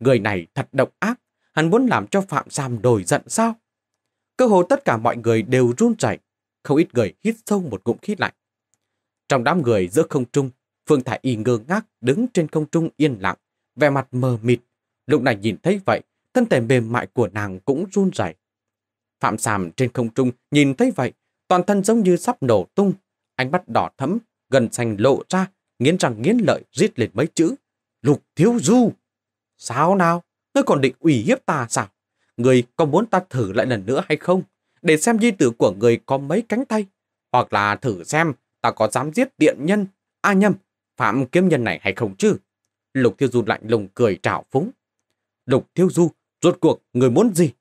Người này thật độc ác, hắn muốn làm cho Phạm Sam đổi giận sao? cơ hồ tất cả mọi người đều run rẩy, không ít người hít sâu một ngụm khí lạnh. Trong đám người giữa không trung, Phương Thải Y ngơ ngác đứng trên không trung yên lặng, vẻ mặt mờ mịt. Lúc này nhìn thấy vậy, thân thể mềm mại của nàng cũng run rẩy. Phạm Sàm trên không trung nhìn thấy vậy, toàn thân giống như sắp nổ tung, ánh mắt đỏ thẫm, gần xanh lộ ra, nghiến răng nghiến lợi rít lên mấy chữ: "Lục Thiếu Du!" "Sao nào? Ngươi còn định ủy hiếp ta sao?" người có muốn ta thử lại lần nữa hay không? Để xem di tử của người có mấy cánh tay. Hoặc là thử xem ta có dám giết điện nhân, a nhâm phạm kiếm nhân này hay không chứ? Lục Thiêu Du lạnh lùng cười trào phúng. Lục Thiêu Du, rốt cuộc người muốn gì?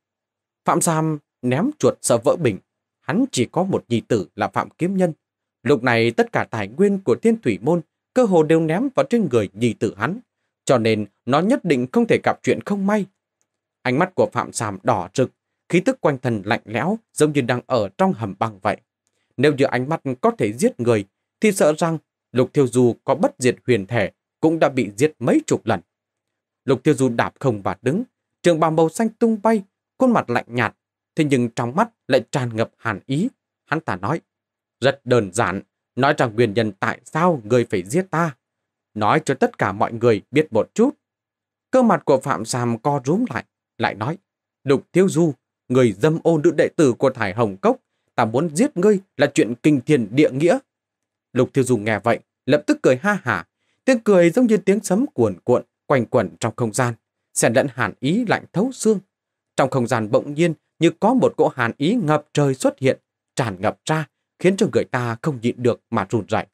Phạm Sam ném chuột sợ vỡ bình. Hắn chỉ có một nhi tử là Phạm Kiếm Nhân. Lúc này tất cả tài nguyên của thiên thủy môn cơ hồ đều ném vào trên người nhi tử hắn. Cho nên nó nhất định không thể gặp chuyện không may Ánh mắt của Phạm Sàm đỏ rực, khí tức quanh thân lạnh lẽo giống như đang ở trong hầm băng vậy. Nếu như ánh mắt có thể giết người, thì sợ rằng Lục Thiêu Du có bất diệt huyền thể cũng đã bị giết mấy chục lần. Lục Thiêu Du đạp không và đứng, trường bào màu xanh tung bay, khuôn mặt lạnh nhạt, thế nhưng trong mắt lại tràn ngập hàn ý. Hắn ta nói, rất đơn giản, nói rằng nguyên nhân tại sao người phải giết ta. Nói cho tất cả mọi người biết một chút. Cơ mặt của Phạm sàm co rúm lại, lại nói, Lục Thiếu Du, người dâm ô nữ đệ tử của Thải Hồng Cốc, ta muốn giết ngươi là chuyện kinh thiền địa nghĩa. Lục Thiếu Du nghe vậy, lập tức cười ha hả, tiếng cười giống như tiếng sấm cuồn cuộn, quanh quẩn trong không gian, xen lẫn hàn ý lạnh thấu xương. Trong không gian bỗng nhiên như có một cỗ hàn ý ngập trời xuất hiện, tràn ngập ra, khiến cho người ta không nhịn được mà run rẩy.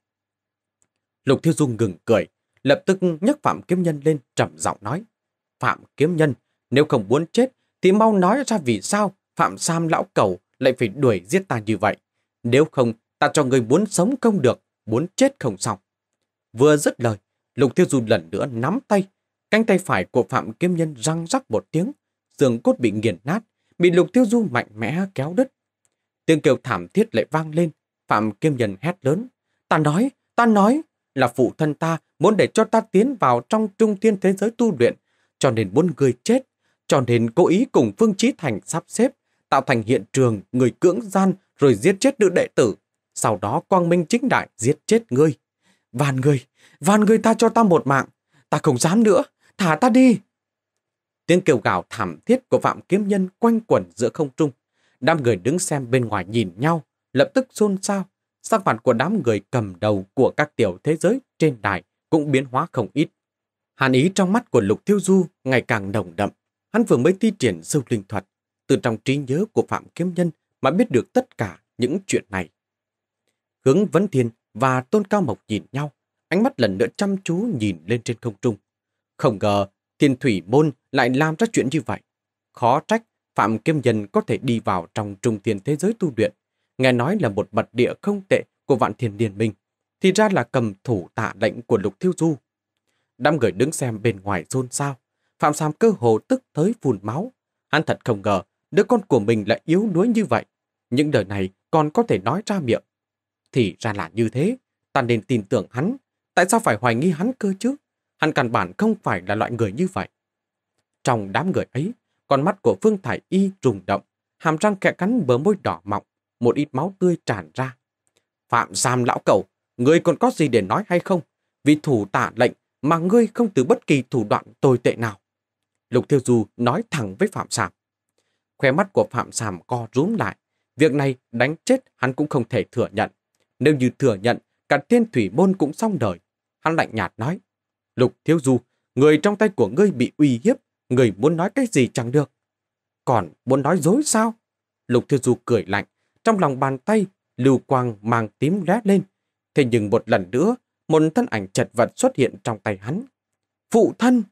Lục Thiếu du ngừng cười, lập tức nhấc Phạm Kiếm Nhân lên trầm giọng nói. Phạm Kiếm Nhân, nếu không muốn chết, thì mau nói ra vì sao Phạm Sam lão cầu lại phải đuổi giết ta như vậy. Nếu không, ta cho người muốn sống không được, muốn chết không xong. Vừa dứt lời, Lục Tiêu Du lần nữa nắm tay, cánh tay phải của Phạm Kiếm Nhân răng rắc một tiếng, xương cốt bị nghiền nát, bị Lục Tiêu Du mạnh mẽ kéo đứt. Tiếng kêu thảm thiết lại vang lên, Phạm Kiếm Nhân hét lớn, "Ta nói, ta nói là phụ thân ta muốn để cho ta tiến vào trong trung thiên thế giới tu luyện, cho nên muốn người chết cho nên cố ý cùng Phương Chí Thành sắp xếp, tạo thành hiện trường người cưỡng gian rồi giết chết nữ đệ tử, sau đó quang minh chính đại giết chết ngươi. Vàn người, vàn người ta cho ta một mạng, ta không dám nữa, thả ta đi. Tiếng kêu gào thảm thiết của phạm kiếm nhân quanh quẩn giữa không trung. Đám người đứng xem bên ngoài nhìn nhau, lập tức xôn xao. Sắc mặt của đám người cầm đầu của các tiểu thế giới trên đài cũng biến hóa không ít. Hàn ý trong mắt của Lục Thiêu Du ngày càng nồng đậm. Hắn vừa mới thi triển sâu linh thuật, từ trong trí nhớ của Phạm Kiếm Nhân mà biết được tất cả những chuyện này. Hướng Vấn Thiên và Tôn Cao Mộc nhìn nhau, ánh mắt lần nữa chăm chú nhìn lên trên không trung. Không ngờ thiên thủy môn lại làm ra chuyện như vậy. Khó trách Phạm Kiếm Nhân có thể đi vào trong trung thiên thế giới tu luyện. Nghe nói là một mật địa không tệ của vạn thiên liên minh. Thì ra là cầm thủ tạ lệnh của Lục Thiêu Du. Đám người đứng xem bên ngoài xôn xao. Phạm Sam cơ hồ tức tới phun máu. Hắn thật không ngờ, đứa con của mình lại yếu đuối như vậy. Những đời này còn có thể nói ra miệng. Thì ra là như thế, ta nên tin tưởng hắn. Tại sao phải hoài nghi hắn cơ chứ? Hắn căn bản không phải là loại người như vậy. Trong đám người ấy, con mắt của Phương Thải Y rùng động, hàm răng kẹ cắn bờ môi đỏ mọng, một ít máu tươi tràn ra. Phạm Sam lão cầu, ngươi còn có gì để nói hay không? Vì thủ tạ lệnh mà ngươi không từ bất kỳ thủ đoạn tồi tệ nào. Lục Thiêu Du nói thẳng với Phạm Sảm. Khoe mắt của Phạm Sảm co rúm lại. Việc này đánh chết hắn cũng không thể thừa nhận. Nếu như thừa nhận, cả thiên thủy môn cũng xong đời. Hắn lạnh nhạt nói. Lục Thiêu Du, người trong tay của ngươi bị uy hiếp, người muốn nói cái gì chẳng được. Còn muốn nói dối sao? Lục Thiêu Du cười lạnh, trong lòng bàn tay, lưu quang mang tím lóe lên. Thế nhưng một lần nữa, một thân ảnh chật vật xuất hiện trong tay hắn. Phụ thân!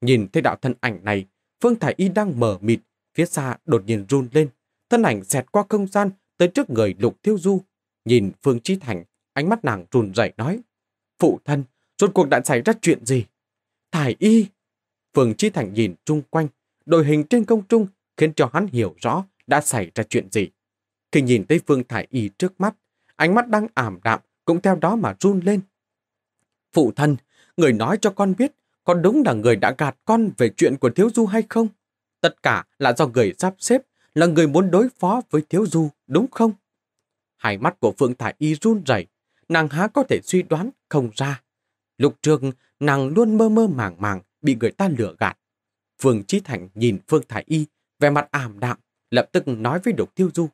Nhìn thấy đạo thân ảnh này, Phương thải Y đang mở mịt, phía xa đột nhiên run lên. Thân ảnh xẹt qua không gian tới trước người Lục Thiêu Du. Nhìn Phương chi Thành, ánh mắt nàng run rẩy nói. Phụ thân, rốt cuộc đã xảy ra chuyện gì? thải Y! Phương chi Thành nhìn chung quanh, đội hình trên công trung khiến cho hắn hiểu rõ đã xảy ra chuyện gì. Khi nhìn thấy Phương thải Y trước mắt, ánh mắt đang ảm đạm cũng theo đó mà run lên. Phụ thân, người nói cho con biết có đúng là người đã gạt con về chuyện của Thiếu Du hay không? Tất cả là do người sắp xếp, là người muốn đối phó với Thiếu Du, đúng không? Hai mắt của Phương Thải Y run rẩy, nàng há có thể suy đoán không ra. lục trước, nàng luôn mơ mơ màng màng bị người ta lừa gạt. Phương Chí Thành nhìn Phương Thải Y, vẻ mặt ảm đạm, lập tức nói với Lục Thiêu Du.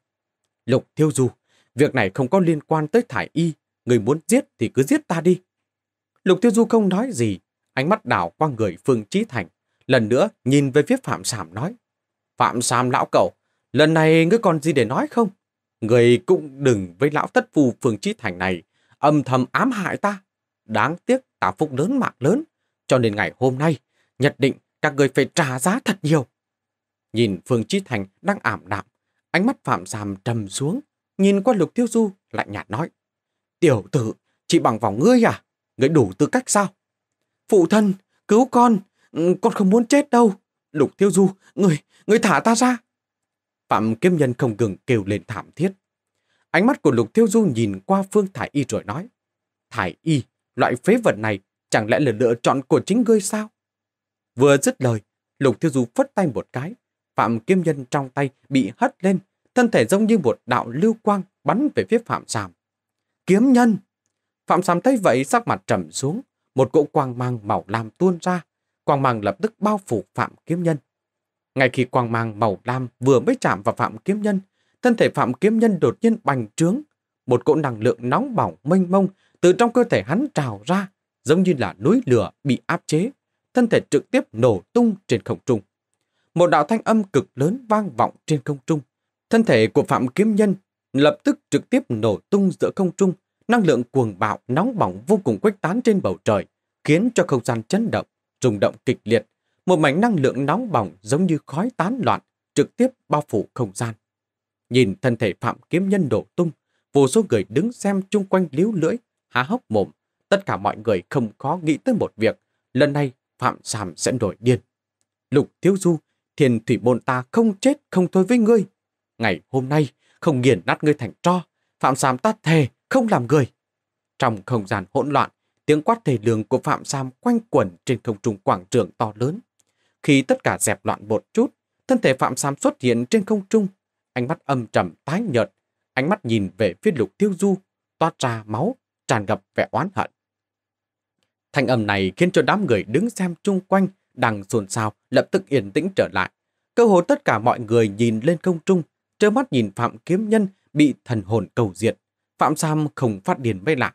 Lục Thiêu Du, việc này không có liên quan tới Thải Y, người muốn giết thì cứ giết ta đi. Lục Thiêu Du không nói gì, ánh mắt đảo qua người Phương Chí Thành, lần nữa nhìn về phía Phạm Sàm nói. Phạm Sàm lão cậu, lần này ngươi còn gì để nói không? Người cũng đừng với lão thất phu Phương Chí Thành này, âm thầm ám hại ta. Đáng tiếc ta phúc lớn mạng lớn, cho nên ngày hôm nay, nhất định các người phải trả giá thật nhiều. Nhìn Phương Chí Thành đang ảm đạm, ánh mắt Phạm Sàm trầm xuống, nhìn qua Lục Tiêu Du lại nhạt nói. Tiểu tử, chỉ bằng vào ngươi à? Ngươi đủ tư cách sao? Phụ thân, cứu con, ừ, con không muốn chết đâu. Lục Thiếu Du, người, người thả ta ra. Phạm Kiếm Nhân không ngừng kêu lên thảm thiết. Ánh mắt của Lục Thiếu Du nhìn qua Phương Thải Y rồi nói. Thải Y, loại phế vật này chẳng lẽ là lựa chọn của chính ngươi sao? Vừa dứt lời, Lục Thiếu Du phất tay một cái. Phạm Kiếm Nhân trong tay bị hất lên, thân thể giống như một đạo lưu quang bắn về phía Phạm Sàm. Kiếm Nhân! Phạm Sàm thấy vậy sắc mặt trầm xuống, một cỗ quang mang màu lam tuôn ra, quang mang lập tức bao phủ Phạm Kiếm Nhân. Ngay khi quang mang màu lam vừa mới chạm vào Phạm Kiếm Nhân, thân thể Phạm Kiếm Nhân đột nhiên bành trướng, một cỗ năng lượng nóng bỏng mênh mông từ trong cơ thể hắn trào ra, giống như là núi lửa bị áp chế, thân thể trực tiếp nổ tung trên không trung. Một đạo thanh âm cực lớn vang vọng trên không trung, thân thể của Phạm Kiếm Nhân lập tức trực tiếp nổ tung giữa không trung, Năng lượng cuồng bạo nóng bỏng vô cùng khuếch tán trên bầu trời, khiến cho không gian chấn động, rung động kịch liệt. Một mảnh năng lượng nóng bỏng giống như khói tán loạn, trực tiếp bao phủ không gian. Nhìn thân thể phạm kiếm nhân đổ tung, vô số người đứng xem chung quanh líu lưỡi, há hốc mồm. Tất cả mọi người không khó nghĩ tới một việc, lần này phạm sàm sẽ nổi điên. Lục Thiếu Du, thiền thủy bồn ta không chết không thôi với ngươi. Ngày hôm nay, không nghiền nát ngươi thành tro, phạm sàm ta thề không làm người. Trong không gian hỗn loạn, tiếng quát thầy lường của Phạm Sam quanh quẩn trên không trung quảng trường to lớn. Khi tất cả dẹp loạn một chút, thân thể Phạm Sam xuất hiện trên không trung, ánh mắt âm trầm tái nhợt, ánh mắt nhìn về phía lục tiêu du, toát ra máu, tràn ngập vẻ oán hận. Thanh âm này khiến cho đám người đứng xem chung quanh đang xôn xao lập tức yên tĩnh trở lại. Cơ hồ tất cả mọi người nhìn lên không trung, trơ mắt nhìn Phạm Kiếm Nhân bị thần hồn cầu diệt. Phạm Sam không phát điên mới lạ.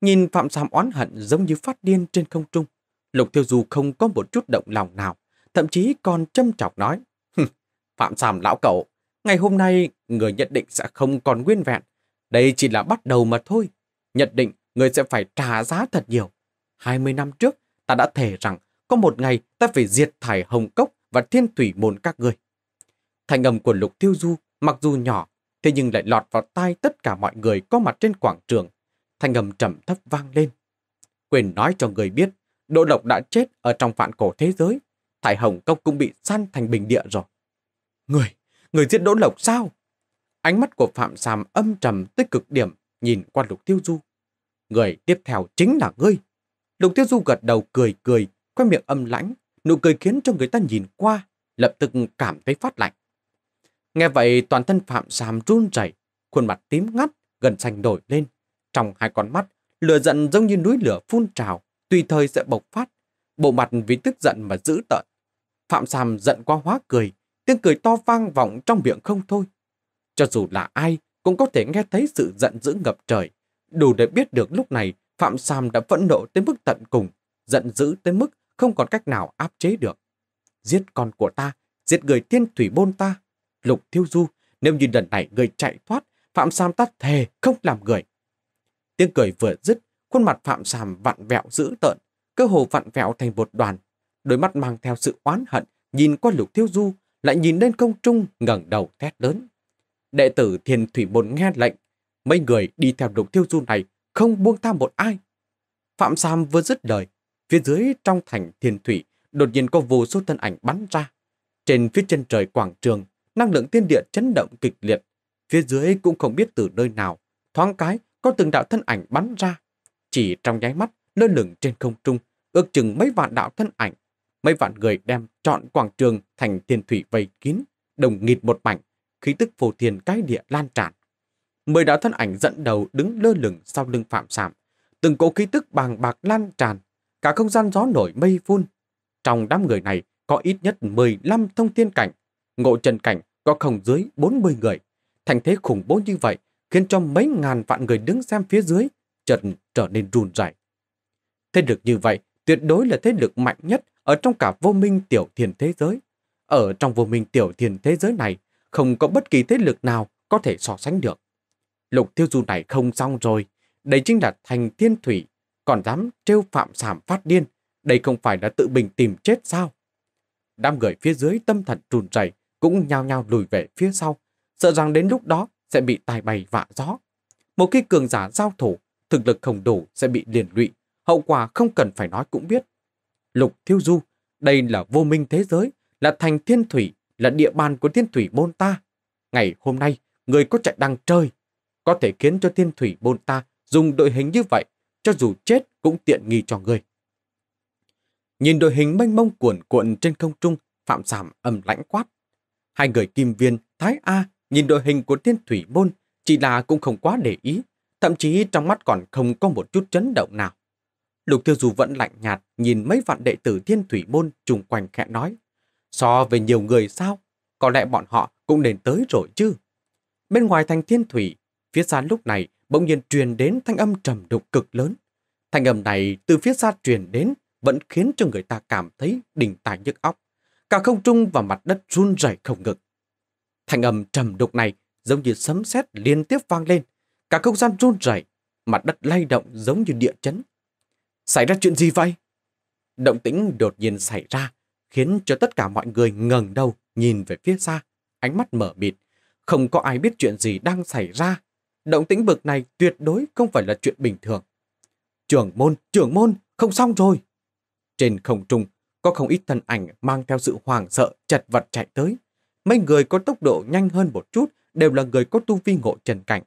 Nhìn Phạm Sam oán hận giống như phát điên trên không trung. Lục Tiêu Du không có một chút động lòng nào, thậm chí còn châm chọc nói. Phạm Sam lão cậu, ngày hôm nay người nhận định sẽ không còn nguyên vẹn. Đây chỉ là bắt đầu mà thôi. Nhận định người sẽ phải trả giá thật nhiều. 20 năm trước, ta đã thề rằng có một ngày ta phải diệt thải Hồng Cốc và Thiên Thủy Môn các người. Thành âm của Lục Tiêu Du mặc dù nhỏ thế nhưng lại lọt vào tai tất cả mọi người có mặt trên quảng trường. Thanh âm trầm thấp vang lên. Quyền nói cho người biết, Đỗ Lộc đã chết ở trong vạn cổ thế giới. Thải Hồng Công cũng bị san thành bình địa rồi. Người, người giết Đỗ Lộc sao? Ánh mắt của Phạm sàm âm trầm tới cực điểm nhìn qua Lục Tiêu Du. Người tiếp theo chính là ngươi. Lục Tiêu Du gật đầu cười cười, quay miệng âm lãnh, nụ cười khiến cho người ta nhìn qua, lập tức cảm thấy phát lạnh. Nghe vậy toàn thân Phạm Sam run rẩy, khuôn mặt tím ngắt, gần xanh nổi lên. Trong hai con mắt, lửa giận giống như núi lửa phun trào, tùy thời sẽ bộc phát. Bộ mặt vì tức giận mà dữ tợn. Phạm Sam giận qua hóa cười, tiếng cười to vang vọng trong miệng không thôi. Cho dù là ai, cũng có thể nghe thấy sự giận dữ ngập trời. Đủ để biết được lúc này, Phạm Sam đã phẫn nộ tới mức tận cùng, giận dữ tới mức không còn cách nào áp chế được. Giết con của ta, giết người tiên thủy bôn ta. Lục Thiếu Du, nếu như lần này người chạy thoát, Phạm Sam tắt thề không làm người. Tiếng cười vừa dứt, khuôn mặt Phạm Sam vặn vẹo dữ tợn, cơ hồ vặn vẹo thành một đoàn. Đôi mắt mang theo sự oán hận, nhìn qua Lục Thiếu Du, lại nhìn lên công trung ngẩng đầu thét lớn. Đệ tử Thiên Thủy Môn nghe lệnh, mấy người đi theo Lục Thiếu Du này không buông tha một ai. Phạm Sam vừa dứt lời, phía dưới trong thành Thiên Thủy đột nhiên có vô số thân ảnh bắn ra. Trên phía chân trời quảng trường năng lượng tiên địa chấn động kịch liệt. Phía dưới cũng không biết từ nơi nào, thoáng cái có từng đạo thân ảnh bắn ra. Chỉ trong nháy mắt, lơ lửng trên không trung, ước chừng mấy vạn đạo thân ảnh. Mấy vạn người đem chọn quảng trường thành tiền thủy vây kín, đồng nghịt một mảnh, khí tức phổ thiền cái địa lan tràn. Mười đạo thân ảnh dẫn đầu đứng lơ lửng sau lưng phạm sạm. Từng cỗ khí tức bàng bạc lan tràn, cả không gian gió nổi mây phun. Trong đám người này có ít nhất 15 thông tiên cảnh Ngộ Trần Cảnh có không dưới 40 người. Thành thế khủng bố như vậy khiến cho mấy ngàn vạn người đứng xem phía dưới trần trở nên run rẩy. Thế lực như vậy tuyệt đối là thế lực mạnh nhất ở trong cả vô minh tiểu thiền thế giới. Ở trong vô minh tiểu thiền thế giới này không có bất kỳ thế lực nào có thể so sánh được. Lục tiêu du này không xong rồi. Đây chính là thành thiên thủy. Còn dám trêu phạm sảm phát điên. Đây không phải là tự mình tìm chết sao? Đám người phía dưới tâm thần trùn rẩy cũng nhao nhao lùi về phía sau, sợ rằng đến lúc đó sẽ bị tài bày vạ gió. Một khi cường giả giao thủ, thực lực không đủ sẽ bị liền lụy, hậu quả không cần phải nói cũng biết. Lục Thiêu Du, đây là vô minh thế giới, là thành thiên thủy, là địa bàn của thiên thủy môn ta. Ngày hôm nay, người có chạy đăng trời, có thể khiến cho thiên thủy môn ta dùng đội hình như vậy, cho dù chết cũng tiện nghi cho người. Nhìn đội hình mênh mông cuồn cuộn trên không trung, Phạm Sảm ầm lãnh quát. Hai người kim viên, Thái A nhìn đội hình của thiên thủy môn chỉ là cũng không quá để ý, thậm chí trong mắt còn không có một chút chấn động nào. Lục Tiêu Dù vẫn lạnh nhạt nhìn mấy vạn đệ tử thiên thủy môn trùng quanh khẽ nói. So về nhiều người sao? Có lẽ bọn họ cũng đến tới rồi chứ. Bên ngoài thành thiên thủy, phía xa lúc này bỗng nhiên truyền đến thanh âm trầm đục cực lớn. Thanh âm này từ phía xa truyền đến vẫn khiến cho người ta cảm thấy đỉnh tài nhức óc cả không trung và mặt đất run rẩy không ngực. Thành âm trầm đục này giống như sấm sét liên tiếp vang lên, cả không gian run rẩy, mặt đất lay động giống như địa chấn. Xảy ra chuyện gì vậy? Động tĩnh đột nhiên xảy ra, khiến cho tất cả mọi người ngẩng đầu nhìn về phía xa, ánh mắt mở mịt. Không có ai biết chuyện gì đang xảy ra. Động tĩnh bực này tuyệt đối không phải là chuyện bình thường. Trưởng môn, trưởng môn, không xong rồi. Trên không trung có không ít thân ảnh mang theo sự hoảng sợ, chật vật chạy tới. Mấy người có tốc độ nhanh hơn một chút đều là người có tu vi ngộ trần cảnh.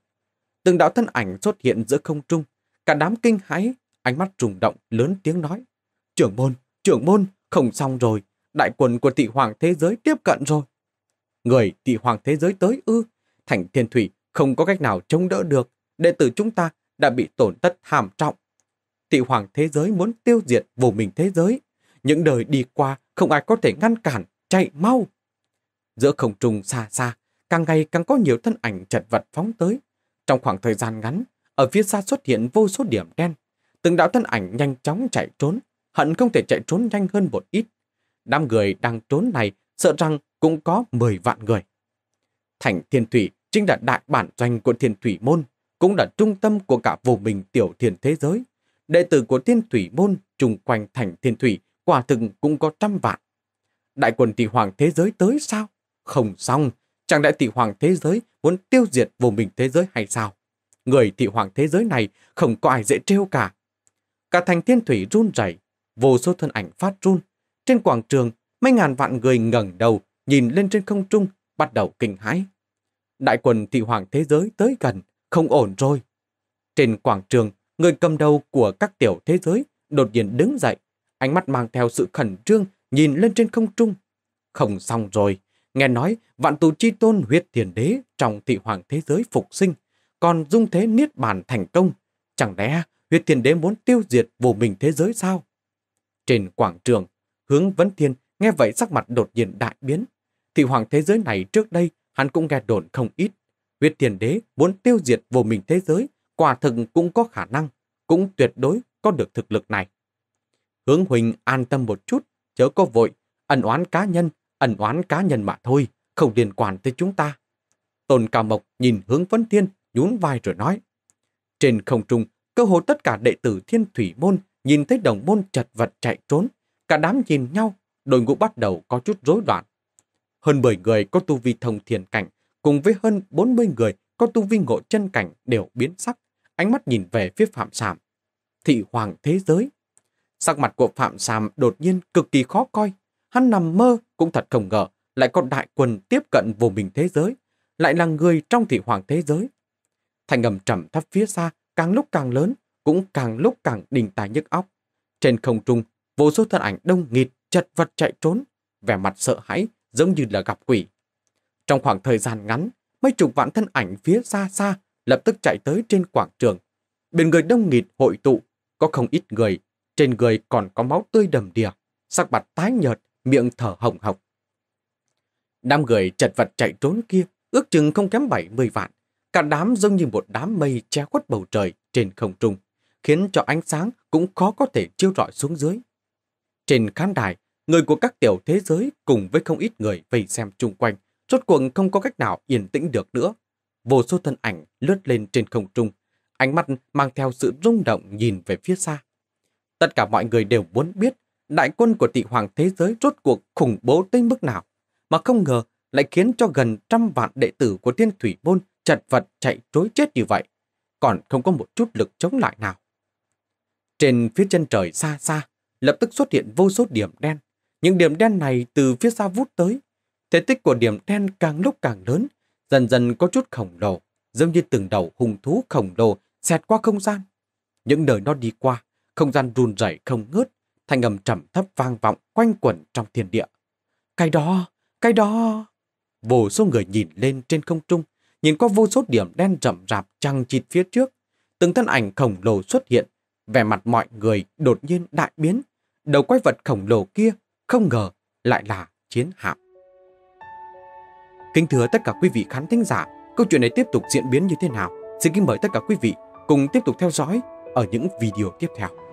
Từng đạo thân ảnh xuất hiện giữa không trung. Cả đám kinh hãi, ánh mắt rùng động, lớn tiếng nói. Trưởng môn, trưởng môn, không xong rồi. Đại quần của thị hoàng thế giới tiếp cận rồi. Người thị hoàng thế giới tới ư. Thành thiên thủy không có cách nào chống đỡ được. Đệ tử chúng ta đã bị tổn thất hàm trọng. Thị hoàng thế giới muốn tiêu diệt vô mình thế giới. Những đời đi qua không ai có thể ngăn cản, chạy mau. Giữa không trung xa xa, càng ngày càng có nhiều thân ảnh chật vật phóng tới. Trong khoảng thời gian ngắn, ở phía xa xuất hiện vô số điểm đen. Từng đạo thân ảnh nhanh chóng chạy trốn, hận không thể chạy trốn nhanh hơn một ít. Đám người đang trốn này sợ rằng cũng có 10 vạn người. Thành Thiên Thủy chính là đại bản doanh của Thiên Thủy Môn, cũng là trung tâm của cả vô mình tiểu thiên thế giới. Đệ tử của Thiên Thủy Môn trùng quanh thành Thiên Thủy quả thực cũng có trăm vạn. Đại quân tỷ hoàng thế giới tới sao? Không xong, chẳng lẽ tỷ hoàng thế giới muốn tiêu diệt vô mình thế giới hay sao? Người tỷ hoàng thế giới này không có ai dễ trêu cả. Cả thành thiên thủy run rẩy, vô số thân ảnh phát run. Trên quảng trường, mấy ngàn vạn người ngẩng đầu, nhìn lên trên không trung, bắt đầu kinh hãi. Đại quân thị hoàng thế giới tới gần, không ổn rồi. Trên quảng trường, người cầm đầu của các tiểu thế giới đột nhiên đứng dậy, ánh mắt mang theo sự khẩn trương nhìn lên trên không trung. Không xong rồi, nghe nói vạn tù chi tôn huyết thiền đế trong thị hoàng thế giới phục sinh, còn dung thế niết bàn thành công. Chẳng lẽ huyết thiền đế muốn tiêu diệt vô mình thế giới sao? Trên quảng trường, hướng vấn thiên nghe vậy sắc mặt đột nhiên đại biến. Thị hoàng thế giới này trước đây hắn cũng nghe đồn không ít. Huyết thiền đế muốn tiêu diệt vô mình thế giới, quả thực cũng có khả năng, cũng tuyệt đối có được thực lực này. Hướng Huỳnh an tâm một chút, chớ có vội, ẩn oán cá nhân, ẩn oán cá nhân mà thôi, không liên quan tới chúng ta. Tôn Cao Mộc nhìn hướng Vân Thiên, nhún vai rồi nói. Trên không trung, cơ hồ tất cả đệ tử Thiên Thủy Môn nhìn thấy đồng môn chật vật chạy trốn. Cả đám nhìn nhau, đội ngũ bắt đầu có chút rối loạn. Hơn 10 người có tu vi thông thiền cảnh, cùng với hơn 40 người có tu vi ngộ chân cảnh đều biến sắc, ánh mắt nhìn về phía phạm sảm. Thị hoàng thế giới, Sắc mặt của Phạm Sam đột nhiên cực kỳ khó coi. Hắn nằm mơ cũng thật không ngờ lại có đại quân tiếp cận vô mình thế giới, lại là người trong thị hoàng thế giới. Thành ngầm trầm thấp phía xa càng lúc càng lớn, cũng càng lúc càng đình tài nhức óc. Trên không trung, vô số thân ảnh đông nghịt, chật vật chạy trốn, vẻ mặt sợ hãi giống như là gặp quỷ. Trong khoảng thời gian ngắn, mấy chục vạn thân ảnh phía xa xa lập tức chạy tới trên quảng trường. Bên người đông nghịt hội tụ, có không ít người trên người còn có máu tươi đầm đìa, sắc mặt tái nhợt, miệng thở hồng hộc. Đám người chật vật chạy trốn kia, ước chừng không kém 70 vạn. Cả đám giống như một đám mây che khuất bầu trời trên không trung, khiến cho ánh sáng cũng khó có thể chiêu rọi xuống dưới. Trên khán đài, người của các tiểu thế giới cùng với không ít người vây xem chung quanh, rốt cuộc không có cách nào yên tĩnh được nữa. Vô số thân ảnh lướt lên trên không trung, ánh mắt mang theo sự rung động nhìn về phía xa. Tất cả mọi người đều muốn biết đại quân của tị hoàng thế giới rốt cuộc khủng bố tới mức nào, mà không ngờ lại khiến cho gần trăm vạn đệ tử của tiên thủy môn chật vật chạy trối chết như vậy, còn không có một chút lực chống lại nào. Trên phía chân trời xa xa, lập tức xuất hiện vô số điểm đen. Những điểm đen này từ phía xa vút tới. Thể tích của điểm đen càng lúc càng lớn, dần dần có chút khổng lồ, giống như từng đầu hùng thú khổng lồ xẹt qua không gian. Những nơi nó đi qua, không gian run rẩy không ngớt, thanh âm trầm thấp vang vọng quanh quẩn trong thiên địa. Cái đó, cái đó. Vô số người nhìn lên trên không trung, nhìn qua vô số điểm đen rậm rạp chằng chịt phía trước. Từng thân ảnh khổng lồ xuất hiện, vẻ mặt mọi người đột nhiên đại biến. Đầu quái vật khổng lồ kia, không ngờ lại là chiến hạm. Kính thưa tất cả quý vị khán thính giả, câu chuyện này tiếp tục diễn biến như thế nào? Xin kính mời tất cả quý vị cùng tiếp tục theo dõi ở những video tiếp theo.